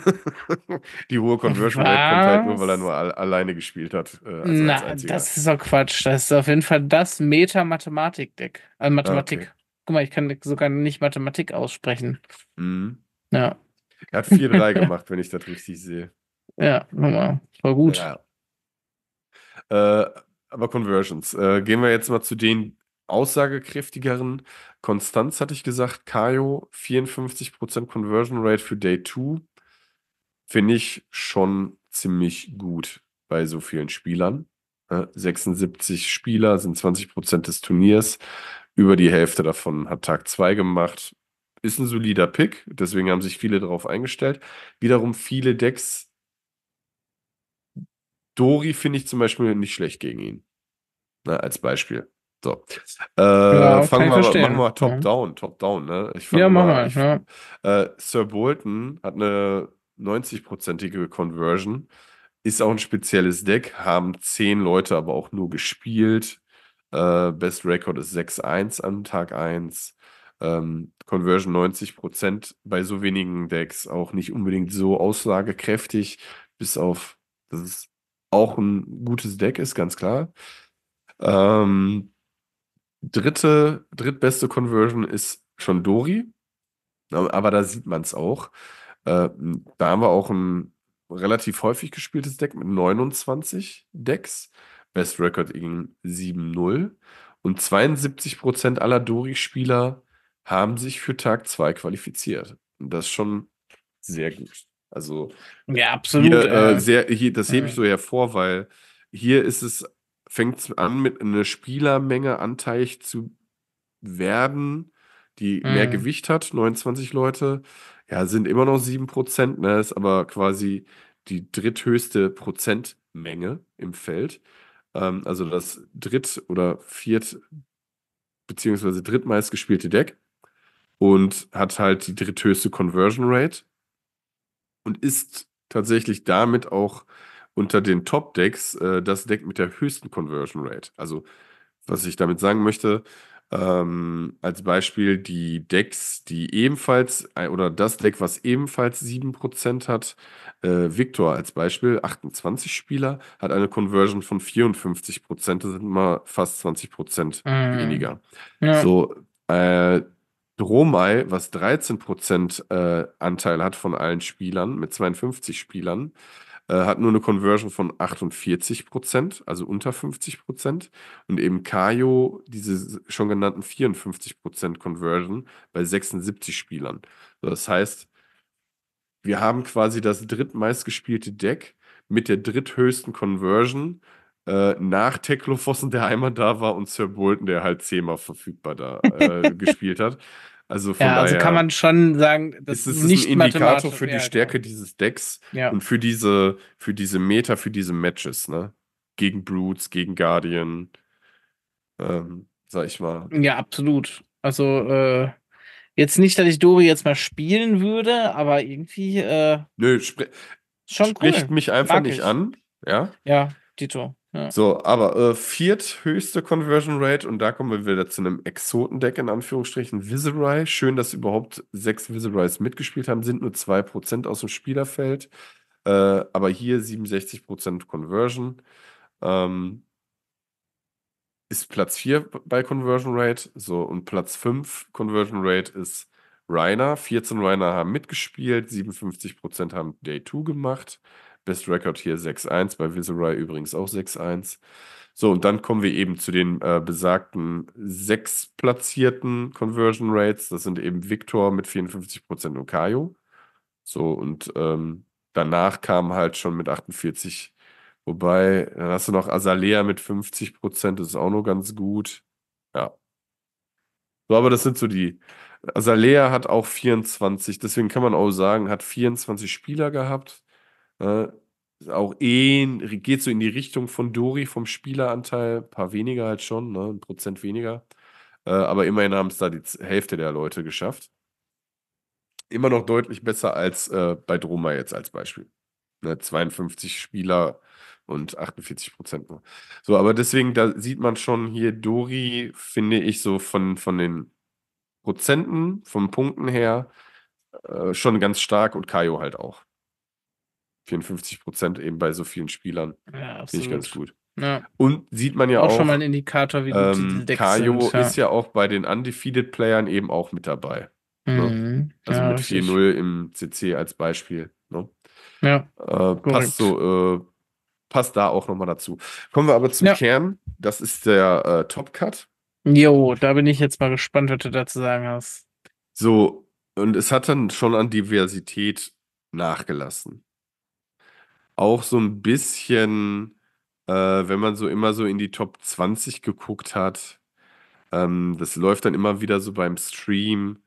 Die hohe Conversion Rate kommt halt nur, weil er nur alle, alleine gespielt hat. Äh, also als, Na, als das ist doch Quatsch. Das ist auf jeden Fall das Meta-Mathematik-Deck. Äh, Mathematik. Ah, okay guck mal, ich kann sogar nicht Mathematik aussprechen. Mhm. Ja. Er hat 4-3 gemacht, wenn ich das richtig sehe. Ja, nochmal. War gut. Ja. Äh, aber Conversions. Äh, gehen wir jetzt mal zu den aussagekräftigeren. Konstanz hatte ich gesagt, Kayo 54% Conversion Rate für Day 2. Finde ich schon ziemlich gut bei so vielen Spielern. 76 äh, Spieler sind 20% des Turniers. Über die Hälfte davon hat Tag 2 gemacht. Ist ein solider Pick, deswegen haben sich viele darauf eingestellt. Wiederum viele Decks. Dori finde ich zum Beispiel nicht schlecht gegen ihn. Na, ne, als Beispiel. So. Äh, ja, fangen wir mal, machen wir top ja. down, top down, ne? ja, machen wir. Ich, ja. Äh, Sir Bolton hat eine 90-prozentige Conversion. Ist auch ein spezielles Deck, haben zehn Leute aber auch nur gespielt. Äh, Best Record ist 6-1 am Tag 1. Ähm, Conversion 90% bei so wenigen Decks auch nicht unbedingt so aussagekräftig, bis auf, dass es auch ein gutes Deck ist, ganz klar. Ähm, dritte, drittbeste Conversion ist schon Dori, aber da sieht man es auch. Äh, da haben wir auch ein relativ häufig gespieltes Deck mit 29 Decks. Best Record gegen 7-0. Und 72 Prozent aller Dori-Spieler haben sich für Tag 2 qualifiziert. Und das ist schon sehr gut. Also, ja, absolut. Hier, äh, äh sehr, hier, das hebe ich äh. so hervor, weil hier ist es, fängt es an, mit einer Spielermenge anteilig zu werden, die mhm. mehr Gewicht hat, 29 Leute. Ja, sind immer noch 7%, ne? Ist aber quasi die dritthöchste Prozentmenge im Feld ähm, also das dritt- oder viert- beziehungsweise drittmeist gespielte Deck und hat halt die dritthöchste Conversion Rate und ist tatsächlich damit auch unter den Top-Decks äh, das Deck mit der höchsten Conversion Rate. Also, was ich damit sagen möchte, ähm, als Beispiel die Decks, die ebenfalls, äh, oder das Deck, was ebenfalls 7% hat, äh, Victor als Beispiel, 28 Spieler, hat eine Conversion von 54%, das sind immer fast 20% mm. weniger. Ja. So, äh, Dromai, was 13% äh, Anteil hat von allen Spielern, mit 52 Spielern, äh, hat nur eine Conversion von 48 Prozent, also unter 50 Prozent. Und eben Kayo, diese schon genannten 54 Prozent Conversion bei 76 Spielern. das heißt, wir haben quasi das drittmeistgespielte Deck mit der dritthöchsten Conversion äh, nach Teklofossen, der einmal da war, und Sir Bolton, der halt zehnmal verfügbar da äh, gespielt hat. Also, ja, also kann man schon sagen, das ist, ist nicht ein Indikator für die Stärke genau. dieses Decks ja. und für diese, für diese Meta, für diese Matches, ne? Gegen Brutes, gegen Guardian, ähm, sag ich mal. Ja, absolut. Also, äh, jetzt nicht, dass ich Dori jetzt mal spielen würde, aber irgendwie. Äh, Nö, spri schon spricht cool. mich einfach Mag nicht ich. an. Ja. Ja, Tito. Ja. So, aber äh, vierthöchste Conversion Rate und da kommen wir wieder zu einem Exotendeck in Anführungsstrichen, Viserai. Schön, dass überhaupt sechs Viserais mitgespielt haben, sind nur 2% aus dem Spielerfeld, äh, aber hier 67% Conversion. Ähm, ist Platz 4 bei Conversion Rate, so und Platz 5 Conversion Rate ist Reiner. 14 Reiner haben mitgespielt, 57% haben Day 2 gemacht. Best Record hier 6-1, bei Viserai übrigens auch 6-1. So, und dann kommen wir eben zu den äh, besagten sechs platzierten Conversion Rates. Das sind eben Victor mit 54% und Kayo. So, und ähm, danach kam halt schon mit 48. Wobei, dann hast du noch Azalea mit 50%, das ist auch noch ganz gut. Ja. So, aber das sind so die. Azalea hat auch 24, deswegen kann man auch sagen, hat 24 Spieler gehabt. Äh, auch eh, geht so in die Richtung von Dori vom Spieleranteil. Ein paar weniger halt schon, ne? ein Prozent weniger. Äh, aber immerhin haben es da die Hälfte der Leute geschafft. Immer noch deutlich besser als äh, bei Droma jetzt als Beispiel. Ne? 52 Spieler und 48 Prozent nur. So, aber deswegen, da sieht man schon hier Dori, finde ich, so von, von den Prozenten, von Punkten her, äh, schon ganz stark und Kaio halt auch. 54 Prozent eben bei so vielen Spielern. Ja, Finde ich ganz gut. Ja. Und sieht man ja auch, auch schon mal ein Indikator, wie gut ähm, die Decks Kajo sind, ja. ist ja auch bei den Undefeated Playern eben auch mit dabei. Ne? Mhm. Ne? Also ja, mit 4-0 im CC als Beispiel. Ne? Ja. Äh, passt so, äh, passt da auch nochmal dazu. Kommen wir aber zum ja. Kern. Das ist der äh, Top Cut. Jo, da bin ich jetzt mal gespannt, was du dazu sagen hast. So, und es hat dann schon an Diversität nachgelassen auch so ein bisschen, äh, wenn man so immer so in die Top 20 geguckt hat, ähm, das läuft dann immer wieder so beim Stream,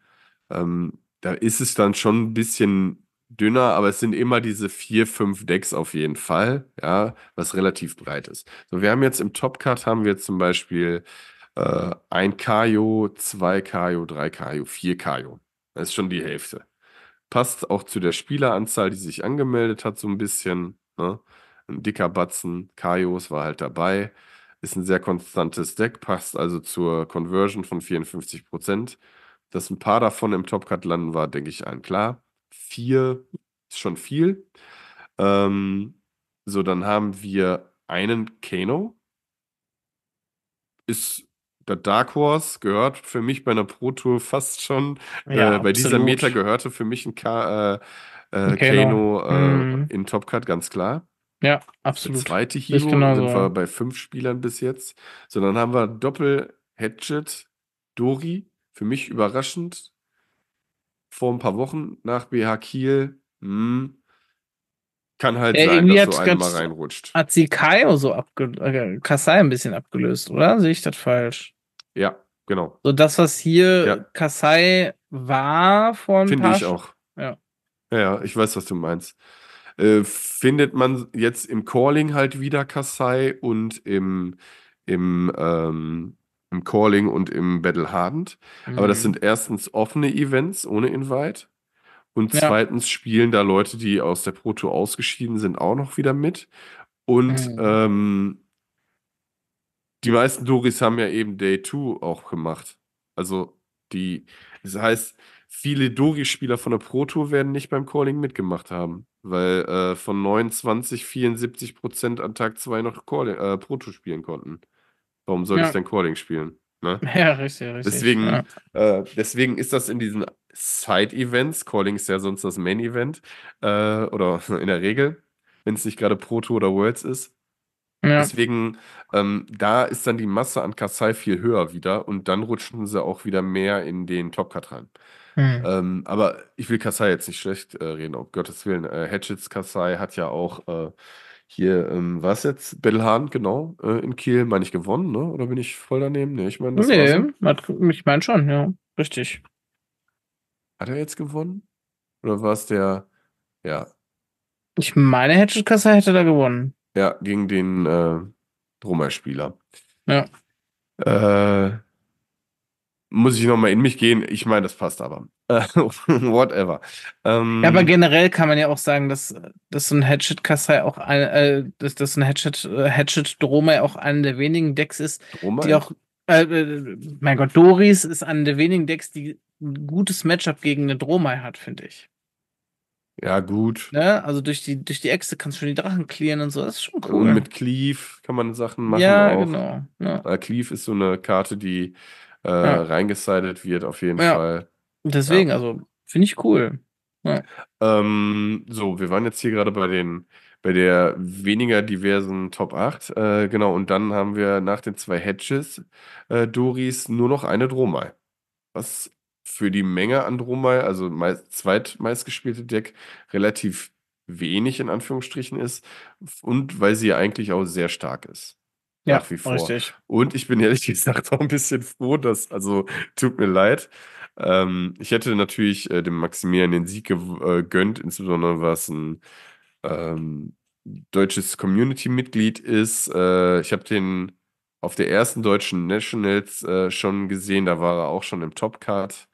ähm, da ist es dann schon ein bisschen dünner, aber es sind immer diese vier, fünf Decks auf jeden Fall, ja, was relativ breit ist. So, wir haben jetzt im top Cut haben wir zum Beispiel äh, ein Kajo, zwei Kajo, drei Kajo, vier Kajo. Das ist schon die Hälfte. Passt auch zu der Spieleranzahl, die sich angemeldet hat, so ein bisschen. Ne? Ein dicker Batzen, Kaios war halt dabei. Ist ein sehr konstantes Deck, passt also zur Conversion von 54 Dass ein paar davon im Topcard landen war, denke ich allen klar. Vier ist schon viel. Ähm, so, dann haben wir einen Kano. Ist der Dark Horse gehört für mich bei einer Pro Tour fast schon. Ja, äh, bei dieser Meta gehörte für mich ein, Ka äh, ein äh, Kano, Kano ne. äh, mhm. in Top Cut, ganz klar. Ja, absolut. Der zweite Hero genau sind so, wir bei fünf Spielern bis jetzt. Sondern haben wir Doppel-Hatchet, Dori, für mich überraschend. Vor ein paar Wochen nach BH Kiel. Mh, hm, kann halt ja, äh, sein, dass so einer mal reinrutscht. Hat sie Kaio so abge äh, Kasai ein bisschen abgelöst, oder? Sehe ich das falsch? Ja, genau. So das, was hier ja. Kasai war von. Finde ich auch. Ja. ja, ich weiß, was du meinst. Äh, findet man jetzt im Calling halt wieder Kasai und im, im, ähm, im Calling und im Battle Hardened. Mhm. Aber das mhm. sind erstens offene Events ohne Invite. Und ja. zweitens spielen da Leute, die aus der Proto ausgeschieden sind, auch noch wieder mit. Und mhm. ähm, die meisten Doris haben ja eben Day 2 auch gemacht. Also die, das heißt, viele Doris-Spieler von der Pro Tour werden nicht beim Calling mitgemacht haben, weil äh, von 29 74 Prozent an Tag 2 noch Calling, äh, Pro Tour spielen konnten. Warum soll ja. ich denn Calling spielen? Ne? Ja, richtig, richtig. Deswegen, ja. äh, deswegen ist das in diesen Side-Events, Calling ist ja sonst das Main-Event, äh, oder in der Regel, wenn es nicht gerade Pro Tour oder Worlds ist, ja. Deswegen, ähm, da ist dann die Masse an Kassai viel höher wieder und dann rutschen sie auch wieder mehr in den Top-Cut rein. Hm. Ähm, aber ich will Kassai jetzt nicht schlecht äh, reden, ob Gottes Willen. Äh, Hatchets Kassai hat ja auch äh, hier, ähm, was jetzt? Bettelhahn, genau, äh, in Kiel, meine ich, gewonnen, ne? Oder bin ich voll daneben? Nee, ich meine, das Nee, hat, ich meine schon, ja. Richtig. Hat er jetzt gewonnen? Oder war es der, ja. Ich meine, Hatchet Kassai hätte da gewonnen. Ja, gegen den äh, Drummer-Spieler. Ja. Äh, muss ich nochmal in mich gehen. Ich meine, das passt aber. Äh, whatever. Ähm, ja, aber generell kann man ja auch sagen, dass, dass so ein Hatchet Kassai auch ein, äh, dass, dass ein Hatchet, äh, Hatchet Drome auch einer der wenigen Decks ist, Drome? die auch, äh, äh, mein Gott, Doris ist einer der wenigen Decks, die ein gutes Matchup gegen eine Dromai hat, finde ich. Ja, gut. Ne? Also durch die, durch die Äxte kannst du schon die Drachen clearen und so. Das ist schon cool. Und mit Cleave kann man Sachen machen. Ja, auch. genau. Ja. Äh, Cleave ist so eine Karte, die äh, ja. reingesidet wird, auf jeden ja. Fall. Deswegen, ja. also finde ich cool. Ähm, so, wir waren jetzt hier gerade bei den bei der weniger diversen Top 8. Äh, genau, und dann haben wir nach den zwei Hedges äh, Doris nur noch eine Dromai. Was für die Menge an Dromai, also meist, zweitmeistgespielte Deck, relativ wenig in Anführungsstrichen ist und weil sie ja eigentlich auch sehr stark ist. Ja, nach wie vor. Richtig. Und ich bin ehrlich gesagt auch ein bisschen froh, dass, also tut mir leid. Ähm, ich hätte natürlich äh, dem Maximilian den Sieg äh, gegönnt, äh, insbesondere was ein ähm, deutsches Community-Mitglied ist. Äh, ich habe den auf der ersten deutschen Nationals äh, schon gesehen, da war er auch schon im Top-Card. Topcard.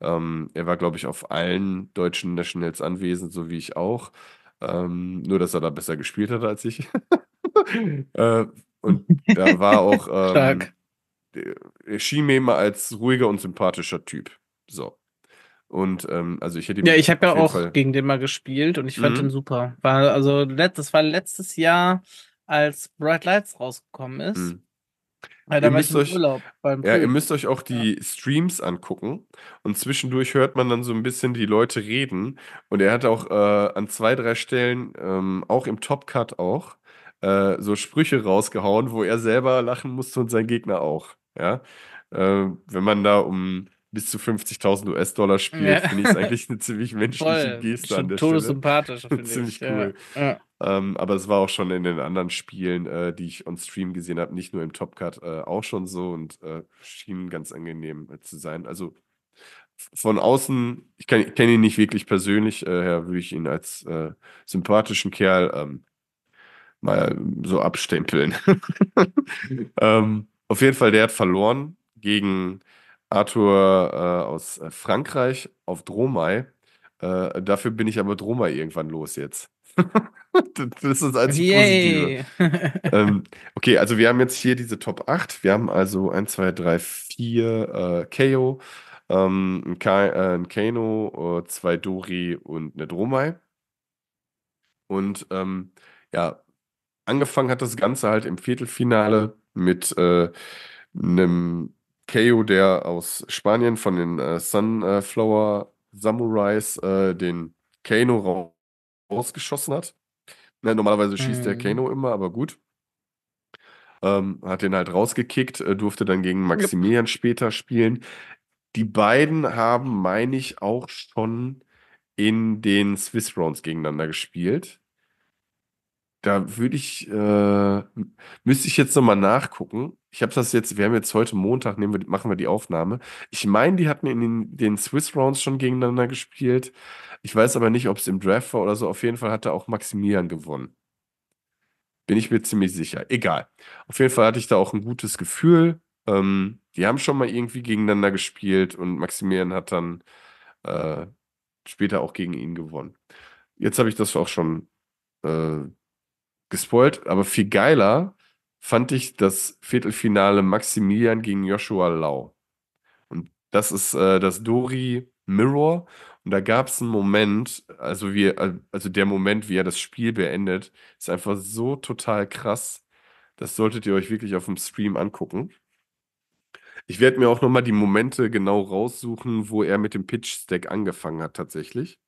Ähm, er war, glaube ich, auf allen deutschen Nationals anwesend, so wie ich auch. Ähm, nur, dass er da besser gespielt hat als ich. äh, und er war auch ähm, äh, er schien mir immer als ruhiger und sympathischer Typ. So. Und ähm, also ich hätte Ja, ich habe ja auch Fall gegen den mal gespielt und ich fand mhm. den super. War also das war letztes Jahr, als Bright Lights rausgekommen ist. Mhm. Ja, ihr, müsst euch, ja, ihr müsst euch auch die ja. Streams angucken und zwischendurch hört man dann so ein bisschen die Leute reden und er hat auch äh, an zwei, drei Stellen, ähm, auch im Top Cut auch, äh, so Sprüche rausgehauen, wo er selber lachen musste und sein Gegner auch. Ja? Äh, wenn man da um bis zu 50.000 US-Dollar spielt, ja. finde ich es eigentlich eine ziemlich menschliche Voll. Geste schon an der Stelle. sympathisch, finde ich. Ziemlich cool. Ja. Ja. Ähm, aber es war auch schon in den anderen Spielen, äh, die ich on Stream gesehen habe, nicht nur im Top Cut, äh, auch schon so und äh, schien ganz angenehm äh, zu sein. Also von außen, ich kenne kenn ihn nicht wirklich persönlich, äh, daher würde ich ihn als äh, sympathischen Kerl ähm, mal so abstempeln. ähm, auf jeden Fall, der hat verloren gegen Arthur äh, aus äh, Frankreich auf Dromai. Äh, dafür bin ich aber Dromai irgendwann los jetzt. das ist das einzig Positive. ähm, okay, also wir haben jetzt hier diese Top 8. Wir haben also 1, 2, 3, 4 äh, KO, ähm, ein, Ka äh, Kano, äh, zwei Dori und eine Dromai. Und ähm, ja, angefangen hat das Ganze halt im Viertelfinale mit einem äh, Keio, der aus Spanien von den äh, Sunflower Samurais äh, den Kano rausgeschossen hat. Na, ne, normalerweise schießt mhm. der Kano immer, aber gut. Ähm, hat den halt rausgekickt, äh, durfte dann gegen Maximilian yep. später spielen. Die beiden haben, meine ich, auch schon in den Swiss Rounds gegeneinander gespielt da würde ich, äh, müsste ich jetzt nochmal nachgucken. Ich habe das jetzt, wir haben jetzt heute Montag, wir, machen wir die Aufnahme. Ich meine, die hatten in den, den, Swiss Rounds schon gegeneinander gespielt. Ich weiß aber nicht, ob es im Draft war oder so. Auf jeden Fall hatte auch Maximilian gewonnen. Bin ich mir ziemlich sicher. Egal. Auf jeden Fall hatte ich da auch ein gutes Gefühl. Ähm, die haben schon mal irgendwie gegeneinander gespielt und Maximilian hat dann äh, später auch gegen ihn gewonnen. Jetzt habe ich das auch schon äh, gespoilt, aber viel geiler fand ich das Viertelfinale Maximilian gegen Joshua Lau. Und das ist äh, das Dori Mirror. Und da gab es einen Moment, also wie, also der Moment, wie er das Spiel beendet, ist einfach so total krass. Das solltet ihr euch wirklich auf dem Stream angucken. Ich werde mir auch nochmal die Momente genau raussuchen, wo er mit dem Pitch-Stack angefangen hat, tatsächlich.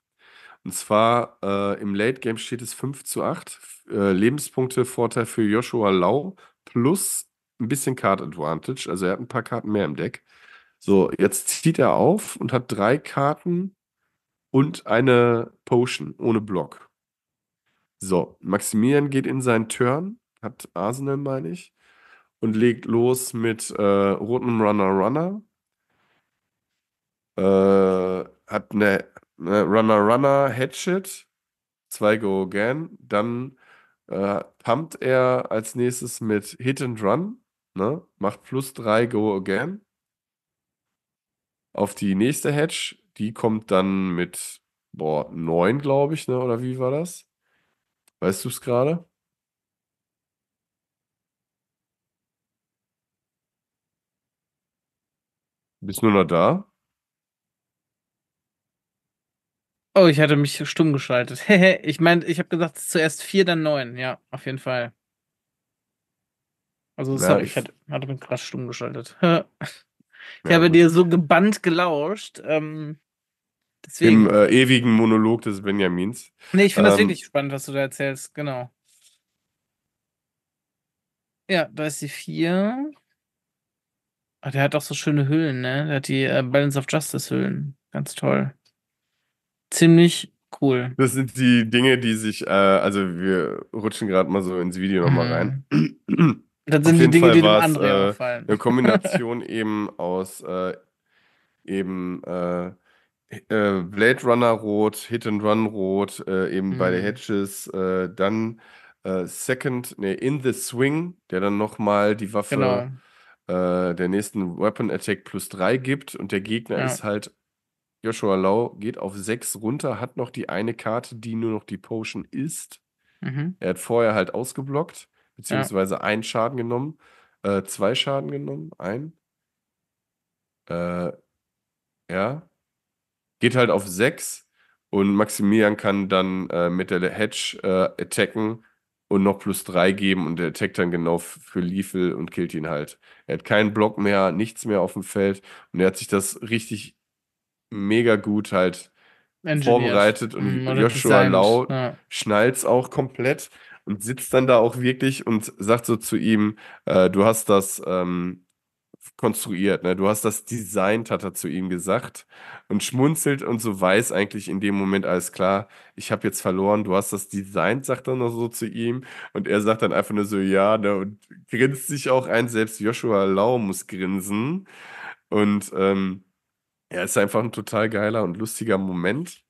Und zwar äh, im Late Game steht es 5 zu 8. Äh, Lebenspunkte Vorteil für Joshua Lau plus ein bisschen Card Advantage. Also er hat ein paar Karten mehr im Deck. So, jetzt zieht er auf und hat drei Karten und eine Potion ohne Block. So, Maximilian geht in seinen Turn, hat Arsenal, meine ich, und legt los mit äh, rotem Runner Runner. Äh, hat eine Ne, Runner Runner Hatchet, 2 Go Again, dann äh, pumpt er als nächstes mit Hit and Run, ne, macht plus 3 Go Again auf die nächste Hatch, die kommt dann mit, boah, 9, glaube ich, ne? oder wie war das? Weißt du es gerade? Bist nur noch da? Oh, ich hatte mich stumm geschaltet. ich meine, ich habe gesagt, zuerst vier, dann neun. Ja, auf jeden Fall. Also ja, hab, ich, ich hatte, hatte mich gerade stumm geschaltet. ich ja, habe gut. dir so gebannt gelauscht. Ähm, deswegen. Im äh, ewigen Monolog des Benjamins. Nee, ich finde ähm, das wirklich spannend, was du da erzählst. Genau. Ja, da ist die vier. Ach, der hat auch so schöne Hüllen, ne? Der hat die äh, Balance of Justice Hüllen. Ganz toll ziemlich cool. Das sind die Dinge, die sich, äh, also wir rutschen gerade mal so ins Video nochmal mhm. rein. Das sind die Dinge, Fall die dem anderen äh, gefallen. Eine Kombination eben aus äh, eben äh, äh, Blade Runner Rot, Hit and Run Rot, äh, eben mhm. bei The Hedges, äh, dann Second, nee, In the Swing, der dann nochmal die Waffe genau. der nächsten Weapon Attack plus 3 gibt und der Gegner ja. ist halt Joshua Lau geht auf 6 runter, hat noch die eine Karte, die nur noch die Potion ist. Mhm. Er hat vorher halt ausgeblockt, beziehungsweise ja. einen Schaden genommen, äh, zwei Schaden genommen, ein. Äh, ja. Geht halt auf 6 und Maximilian kann dann äh, mit der Hedge äh, attacken und noch plus 3 geben und der attackt dann genau für Liefel und killt ihn halt. Er hat keinen Block mehr, nichts mehr auf dem Feld und er hat sich das richtig mega gut halt Engineert. vorbereitet und Oder mhm, Joshua designed. Lau ja. schnallt's auch komplett und sitzt dann da auch wirklich und sagt so zu ihm, äh, du hast das ähm, konstruiert, ne? du hast das designt, hat er zu ihm gesagt und schmunzelt und so weiß eigentlich in dem Moment alles klar, ich habe jetzt verloren, du hast das designt, sagt er noch so zu ihm und er sagt dann einfach nur so ja ne? und grinst sich auch ein, selbst Joshua Lau muss grinsen und ähm, ja, ist einfach ein total geiler und lustiger Moment.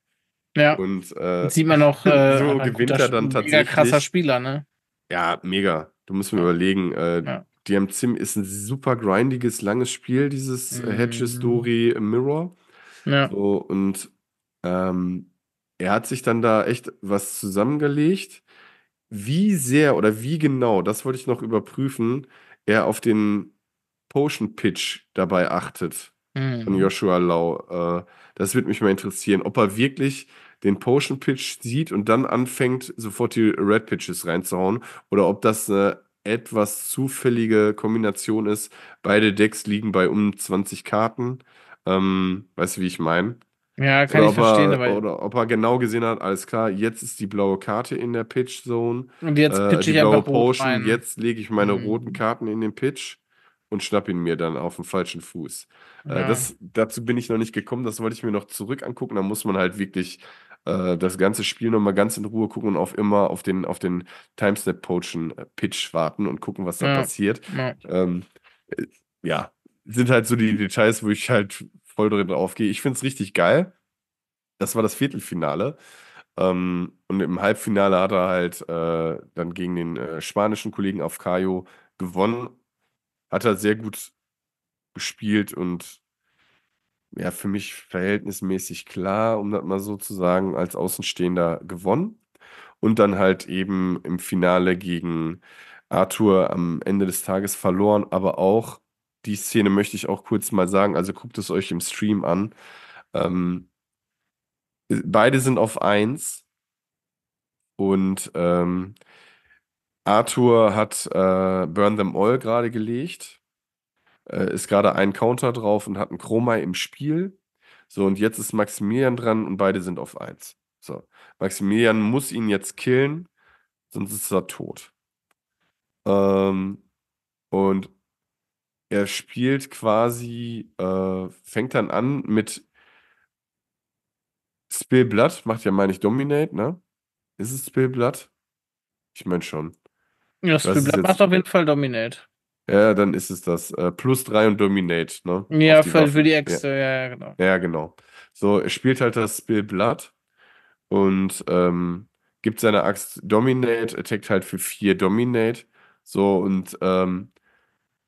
Ja. Und äh, sieht man auch, äh, so gewinnt er dann tatsächlich. Mega krasser Spieler, ne? Ja, mega. Du musst mir überlegen, äh, ja. DMZim ist ein super grindiges, langes Spiel, dieses mhm. Hedges Dory Mirror. Ja. So, und ähm, er hat sich dann da echt was zusammengelegt. Wie sehr oder wie genau, das wollte ich noch überprüfen, er auf den Potion Pitch dabei achtet mhm. von Joshua Lau. Äh, das würde mich mal interessieren, ob er wirklich den Potion Pitch sieht und dann anfängt, sofort die Red Pitches reinzuhauen oder ob das eine etwas zufällige Kombination ist. Beide Decks liegen bei um 20 Karten. Ähm, weißt du, wie ich meine? Ja, kann oder ich verstehen. Er, oder ob er genau gesehen hat, alles klar, jetzt ist die blaue Karte in der Pitch Zone. Und jetzt äh, pitch äh, ich die blaue einfach Potion, rein. jetzt lege ich meine mhm. roten Karten in den Pitch und schnapp ihn mir dann auf dem falschen Fuß. Äh, ja. Das, dazu bin ich noch nicht gekommen, das wollte ich mir noch zurück angucken. Da muss man halt wirklich äh, das ganze Spiel nochmal ganz in Ruhe gucken und auf immer auf den, auf den Timesnap-Potion-Pitch äh, warten und gucken, was da ja. passiert. Ja. Ähm, äh, ja, sind halt so die Details, wo ich halt voll drin aufgehe. Ich finde es richtig geil. Das war das Viertelfinale. Ähm, und im Halbfinale hat er halt äh, dann gegen den äh, spanischen Kollegen auf Cayo gewonnen hat er sehr gut gespielt und ja, für mich verhältnismäßig klar, um das mal so zu sagen, als Außenstehender gewonnen. Und dann halt eben im Finale gegen Arthur am Ende des Tages verloren, aber auch die Szene möchte ich auch kurz mal sagen, also guckt es euch im Stream an. Ähm, beide sind auf 1 und ähm, Arthur hat äh, Burn Them All gerade gelegt. Äh, ist gerade ein Counter drauf und hat einen Chromai im Spiel. So, und jetzt ist Maximilian dran und beide sind auf 1. So, Maximilian muss ihn jetzt killen, sonst ist er tot. Ähm, und er spielt quasi, äh, fängt dann an mit Spill Blood, macht ja, meine ich, Dominate, ne? Ist es Spill Blood? Ich meine schon. Ja, Scribbler macht auf jeden Fall Dominate. Ja, dann ist es das. Äh, plus 3 und Dominate, ne? Ja, für, für, die Äxte, ja. ja. Genau. ja, genau. Ja, genau. So, er spielt halt das Spiel Blood und ähm, gibt seine Axt Dominate, attackt halt für 4 Dominate. So, und ähm,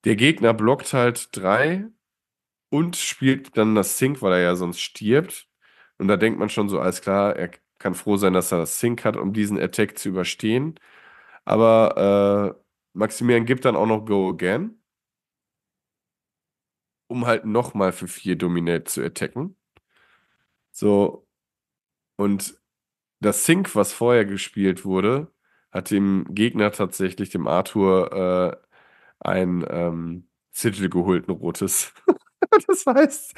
der Gegner blockt halt 3 und spielt dann das Sink, weil er ja sonst stirbt. Und da denkt man schon so, alles klar, er kann froh sein, dass er das Sink hat, um diesen Attack zu überstehen. Aber äh, Maximilian gibt dann auch noch Go Again, um halt nochmal für vier Dominate zu attacken. So, und das Sync, was vorher gespielt wurde, hat dem Gegner tatsächlich, dem Arthur, äh, ein ähm, Sigil geholt, ein rotes. das heißt,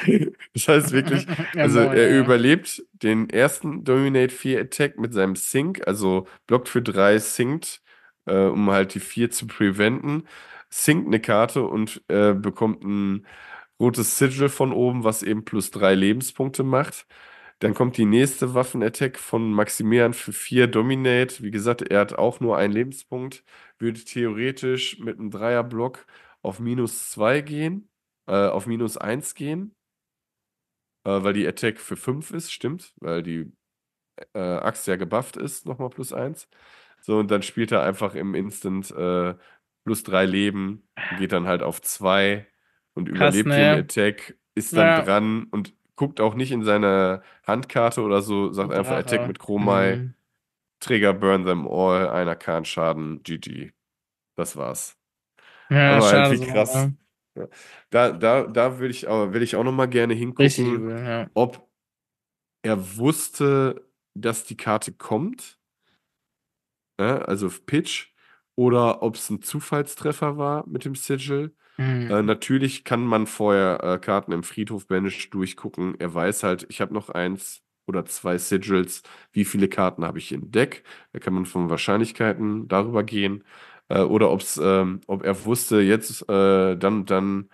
das heißt wirklich, also er überlebt den ersten Dominate 4 Attack mit seinem Sync, also blockt für drei, sinkt äh, um halt die 4 zu preventen, sinkt eine Karte und äh, bekommt ein rotes Sigil von oben, was eben plus 3 Lebenspunkte macht. Dann kommt die nächste Waffenattack von Maximilian für 4 Dominate. Wie gesagt, er hat auch nur einen Lebenspunkt. Würde theoretisch mit einem Dreierblock auf minus 2 gehen, äh, auf minus 1 gehen. Äh, weil die Attack für 5 ist, stimmt, weil die äh, Axt ja gebufft ist, nochmal plus 1. So, und dann spielt er einfach im Instant äh, plus drei Leben, geht dann halt auf zwei und Krass, überlebt ne? den Attack, ist dann ja. dran und guckt auch nicht in seine Handkarte oder so, sagt Drache. einfach Attack mit Chromai, mhm. Trigger burn them all, einer kann Schaden, GG. Das war's. Ja, aber halt schade, halt wie krass. So, ja. Da, da, da würde ich, ich auch noch mal gerne hingucken, Richtig, ja. ob er wusste, dass die Karte kommt äh, also Pitch, oder ob es ein Zufallstreffer war mit dem Sigil. Äh, mhm. Äh, natürlich kann man vorher äh, Karten im Friedhof Banish durchgucken. Er weiß halt, ich habe noch eins oder zwei Sigils. Wie viele Karten habe ich im Deck? Da kann man von Wahrscheinlichkeiten darüber gehen. Äh, oder ob's, ähm, ob er wusste, jetzt äh, dann, dann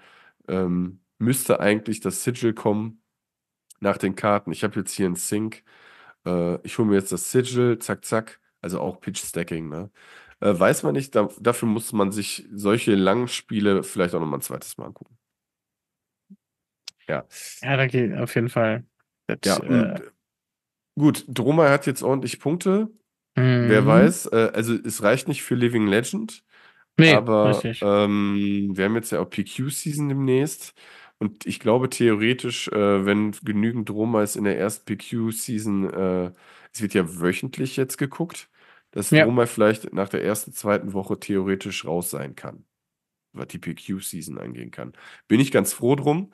ähm, müsste eigentlich das Sigil kommen nach den Karten. Ich habe jetzt hier einen Sync. Äh, ich hole mir jetzt das Sigil, zack, zack. Also auch Pitch-Stacking, ne? Äh, weiß man nicht, da, dafür muss man sich solche langen Spiele vielleicht auch nochmal ein zweites Mal angucken. Ja. Ja, da geht auf jeden Fall. Das, ja, äh, gut, Droma hat jetzt ordentlich Punkte. Mhm. Wer weiß, äh, also es reicht nicht für Living Legend. Nee, aber ähm, wir haben jetzt ja auch PQ-Season demnächst. Und ich glaube, theoretisch, äh, wenn genügend Droma ist in der ersten PQ-Season, äh, es wird ja wöchentlich jetzt geguckt, dass ja. Roma vielleicht nach der ersten, zweiten Woche theoretisch raus sein kann, was die PQ-Season angehen kann. Bin ich ganz froh drum,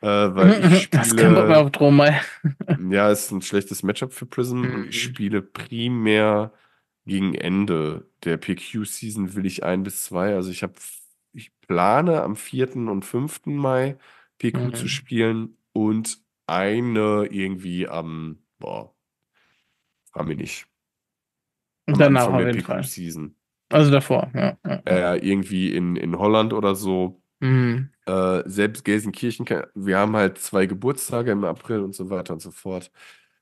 äh, weil ich spiele. Das können wir auch drum mal. ja, ist ein schlechtes Matchup für Prism. Mhm. Ich spiele primär gegen Ende der PQ-Season will ich ein bis zwei. Also ich habe, ich plane am 4. und 5. Mai PQ mhm. zu spielen und eine irgendwie am, boah, haben wir nicht, am Danach auf jeden Fall. Season. Also davor, ja. ja. Äh, irgendwie in, in Holland oder so. Mhm. Äh, selbst Gelsenkirchen, wir haben halt zwei Geburtstage im April und so weiter und so fort.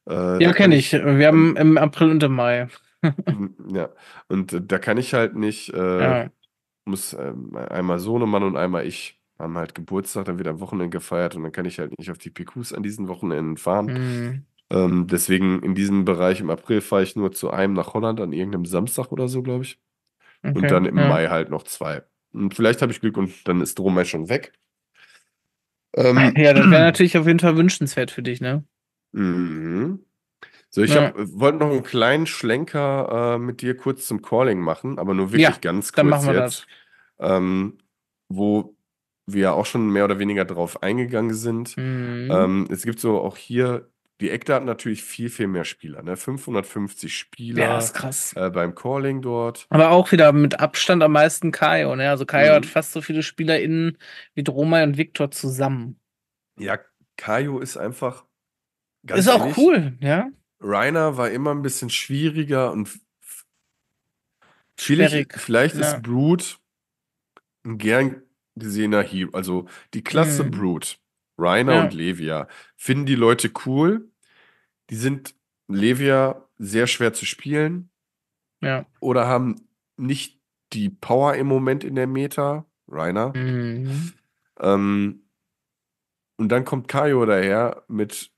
Äh, ja, kenne ich. Wir haben im April und im Mai. ja, und äh, da kann ich halt nicht, äh, ja. muss ähm, einmal Sohnemann und einmal ich haben halt Geburtstag, dann wird am Wochenende gefeiert und dann kann ich halt nicht auf die PQs an diesen Wochenenden fahren. Mhm. Ähm, deswegen in diesem Bereich im April fahre ich nur zu einem nach Holland an irgendeinem Samstag oder so, glaube ich. Okay, und dann im ja. Mai halt noch zwei. Und vielleicht habe ich Glück und dann ist Dromai schon weg. Ähm, ja, das wäre natürlich auf jeden Fall wünschenswert für dich, ne? Mhm. So, ich ja. wollte noch einen kleinen Schlenker äh, mit dir kurz zum Calling machen, aber nur wirklich ja, ganz kurz dann machen wir jetzt. Das. Ähm, wo wir ja auch schon mehr oder weniger drauf eingegangen sind. Mhm. Ähm, es gibt so auch hier die Eckte hat natürlich viel, viel mehr Spieler. Ne? 550 Spieler. Ja, ist krass. Äh, beim Calling dort. Aber auch wieder mit Abstand am meisten Kaio. Ne? Also Kaio mhm. hat fast so viele SpielerInnen wie Dromai und Viktor zusammen. Ja, Kaio ist einfach. ganz ist ehrlich, auch cool, ja. Rainer war immer ein bisschen schwieriger und schwierig. Schwierig. Vielleicht ja. ist Brute ein gern gesehener Hero. Also die Klasse mhm. Brood Rainer ja. und Levia. Finden die Leute cool. Die sind Levia sehr schwer zu spielen. Ja. Oder haben nicht die Power im Moment in der Meta. Rainer. Mhm. Ähm, und dann kommt Kayo daher mit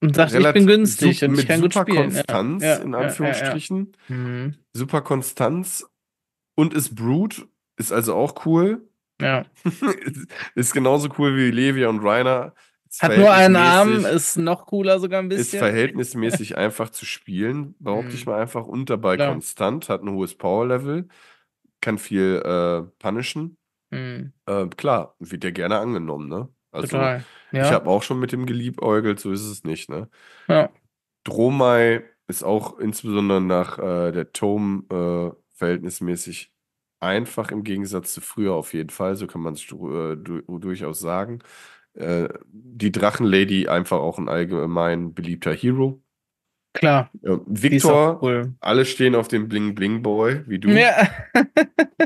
und sagt, ich bin günstig und ich kann super gut spielen. Konstanz, ja, ja, in Anführungsstrichen. Ja, mhm. Super Konstanz und ist Brute, ist also auch cool. Ja. ist genauso cool wie Levia und Rainer. Ist Hat nur einen Arm, ist noch cooler sogar ein bisschen. Ist verhältnismäßig einfach zu spielen, behaupte ich mhm. mal einfach, und dabei konstant, hat ein hohes Power-Level, kann viel äh, punishen. Mhm. Äh, klar, wird ja gerne angenommen, ne? Also, Total. Ja. ich habe auch schon mit dem geliebäugelt, so ist es nicht, ne? Ja. Dromai ist auch insbesondere nach äh, der Tome äh, verhältnismäßig einfach im Gegensatz zu früher auf jeden Fall, so kann man es äh, du äh, durchaus sagen. Äh, die Drachenlady einfach auch ein allgemein beliebter Hero. Klar. Äh, Victor, cool. alle stehen auf dem Bling Bling Boy, wie du. Ja.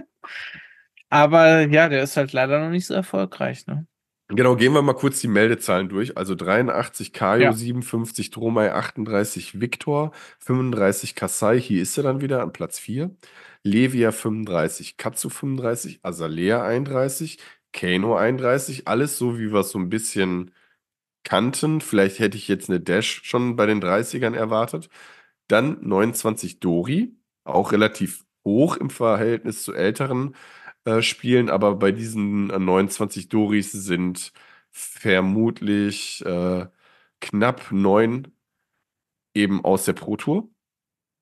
Aber ja, der ist halt leider noch nicht so erfolgreich, ne? Genau, gehen wir mal kurz die Meldezahlen durch. Also 83 Kayo, ja. 57 Dromai, 38 Victor, 35 Kasai, hier ist er dann wieder an Platz 4. Levia 35, Katsu 35, Azalea 31, Kano 31, alles so, wie wir es so ein bisschen kannten. Vielleicht hätte ich jetzt eine Dash schon bei den 30ern erwartet. Dann 29 Dori, auch relativ hoch im Verhältnis zu älteren äh, Spielen, aber bei diesen äh, 29 Doris sind vermutlich äh, knapp 9 eben aus der Pro Tour.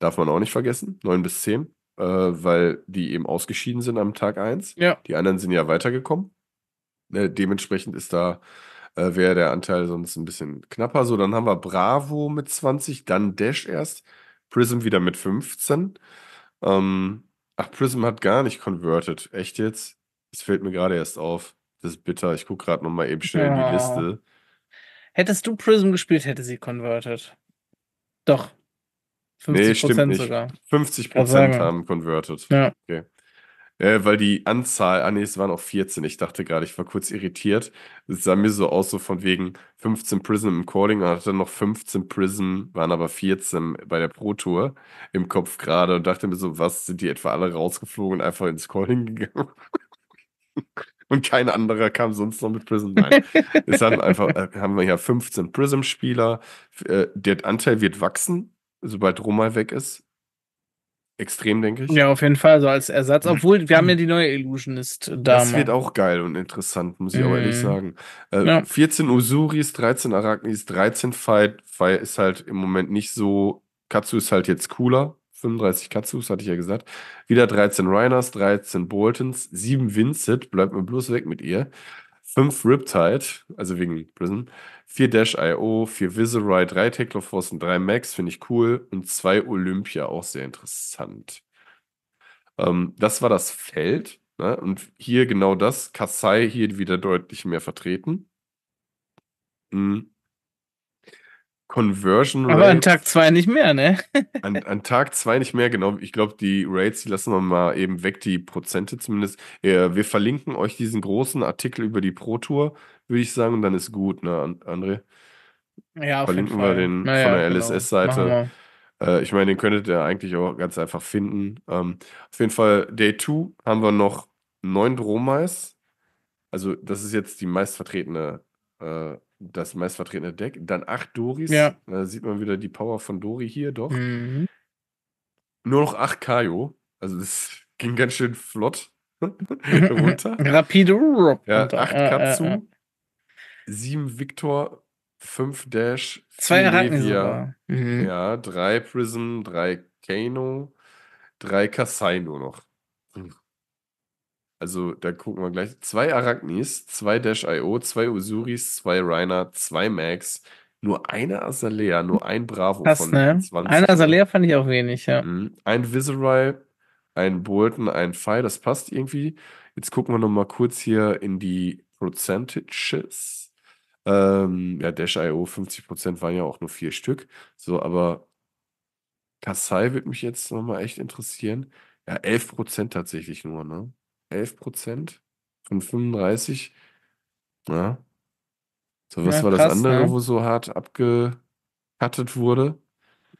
Darf man auch nicht vergessen, 9 bis 10 äh, weil die eben ausgeschieden sind am Tag 1. Ja. Die anderen sind ja weitergekommen. Ne, dementsprechend ist da äh, wäre der Anteil sonst ein bisschen knapper. So, dann haben wir Bravo mit 20, dann Dash erst, Prism wieder mit 15. Ähm, ach, Prism hat gar nicht converted. Echt jetzt? Das fällt mir gerade erst auf. Das ist bitter. Ich gucke gerade nochmal eben schnell ja. in die Liste. Hättest du Prism gespielt, hätte sie converted. Doch, 50 nee, stimmt nicht. sogar. 50 Prozent haben converted. Ja. Okay. Äh, weil die Anzahl, ah nee, es waren auch 14. Ich dachte gerade, ich war kurz irritiert. Es sah mir so aus, so von wegen 15 Prism im Calling und hatte noch 15 Prism, waren aber 14 bei der Pro Tour im Kopf gerade und dachte mir so, was, sind die etwa alle rausgeflogen und einfach ins Calling gegangen? und kein anderer kam sonst noch mit Prism rein. es haben einfach, äh, haben wir ja 15 Prism-Spieler. Äh, der Anteil wird wachsen, sobald Roma weg ist. Extrem, denke ich. Ja, auf jeden Fall, so als Ersatz. Mhm. Obwohl, wir haben ja die mhm. neue Illusionist da. Das wird auch geil und interessant, muss ich mm. auch ehrlich mhm. sagen. Äh, ja. 14 Usuris, 13 Arachnis, 13 Fight. Fight ist halt im Moment nicht so. Katsu ist halt jetzt cooler. 35 Katsus, hatte ich ja gesagt. Wieder 13 Reiners, 13 Boltons, 7 Vincent, bleibt mir bloß weg mit ihr. 5 Riptide, also wegen Prism, 4 Dash IO, 4 Viserai, 3 Technoforce und 3 Max, finde ich cool. Und 2 Olympia, auch sehr interessant. Ähm, das war das Feld. Ne? Und hier genau das, Kasai hier wieder deutlich mehr vertreten. Mhm. Conversion Rate. Aber an Tag 2 nicht mehr, ne? an, an Tag 2 nicht mehr, genau. Ich glaube, die Rates, die lassen wir mal eben weg, die Prozente zumindest. Äh, wir verlinken euch diesen großen Artikel über die Pro Tour, würde ich sagen, und dann ist gut, ne, André? Ja, auf Verlinken jeden Fall. Verlinken wir den naja, von der genau. LSS-Seite. Äh, ich meine, den könntet ihr eigentlich auch ganz einfach finden. Ähm, auf jeden Fall, Day 2 haben wir noch neun Dromais. Also, das ist jetzt die meistvertretene äh, das meistvertretene Deck. Dann acht Doris. Ja. Da sieht man wieder die Power von Dori hier doch. Mhm. Nur noch acht Kaio. Also es ging ganz schön flott runter. Rapido runter. Ja, acht äh, Katsu. Äh, äh. Sieben Victor. Fünf Dash. Zwei Arachne mhm. Ja, drei Prism, drei Kano, drei Kassai nur noch. Also, da gucken wir gleich. Zwei Arachnis, zwei Dash IO, zwei Usuris, zwei Reiner, zwei Max, nur eine Azalea, nur ein Bravo Krass, von ne? 20. Eine Azalea fand ich auch wenig, ja. Mhm. Ein Viserai, ein Bolton, ein Pfeil, das passt irgendwie. Jetzt gucken wir nochmal kurz hier in die Percentages. Ähm, ja, IO, 50% waren ja auch nur vier Stück. So, aber Kasai würde mich jetzt nochmal echt interessieren. Ja, 11% tatsächlich nur, ne? 11% von 35. Ja. So, was ja, war krass, das andere, ne? wo so hart abgekattet wurde?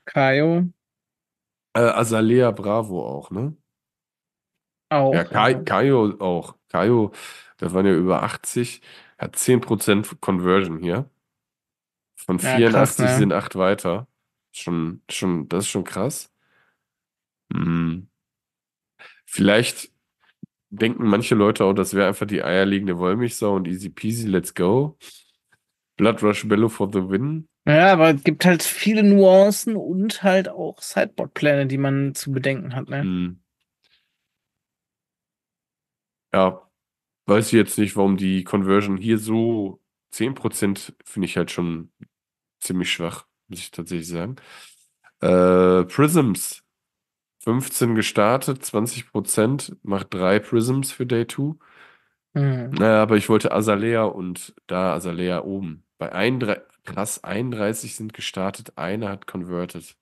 Kayo. Äh, Azalea Bravo auch, ne? Auch. Ja, Ka ja. Kaio auch. Kayo, da waren ja über 80, hat 10% Conversion hier. Von ja, 84 krass, ne? sind 8 weiter. Schon, schon, das ist schon krass. Hm. Vielleicht denken manche Leute auch, das wäre einfach die eierlegende Wollmilchsau und easy peasy, let's go. Blood Rush Bello for the win. Ja, aber es gibt halt viele Nuancen und halt auch Sideboard-Pläne, die man zu bedenken hat, ne? Hm. Ja, weiß ich jetzt nicht, warum die Conversion hier so 10% finde ich halt schon ziemlich schwach, muss ich tatsächlich sagen. Äh, Prisms 15 gestartet, 20 Prozent, macht drei Prisms für Day 2. Mhm. Naja, aber ich wollte Azalea und da Azalea oben. Bei 31, krass, 31 sind gestartet, einer hat converted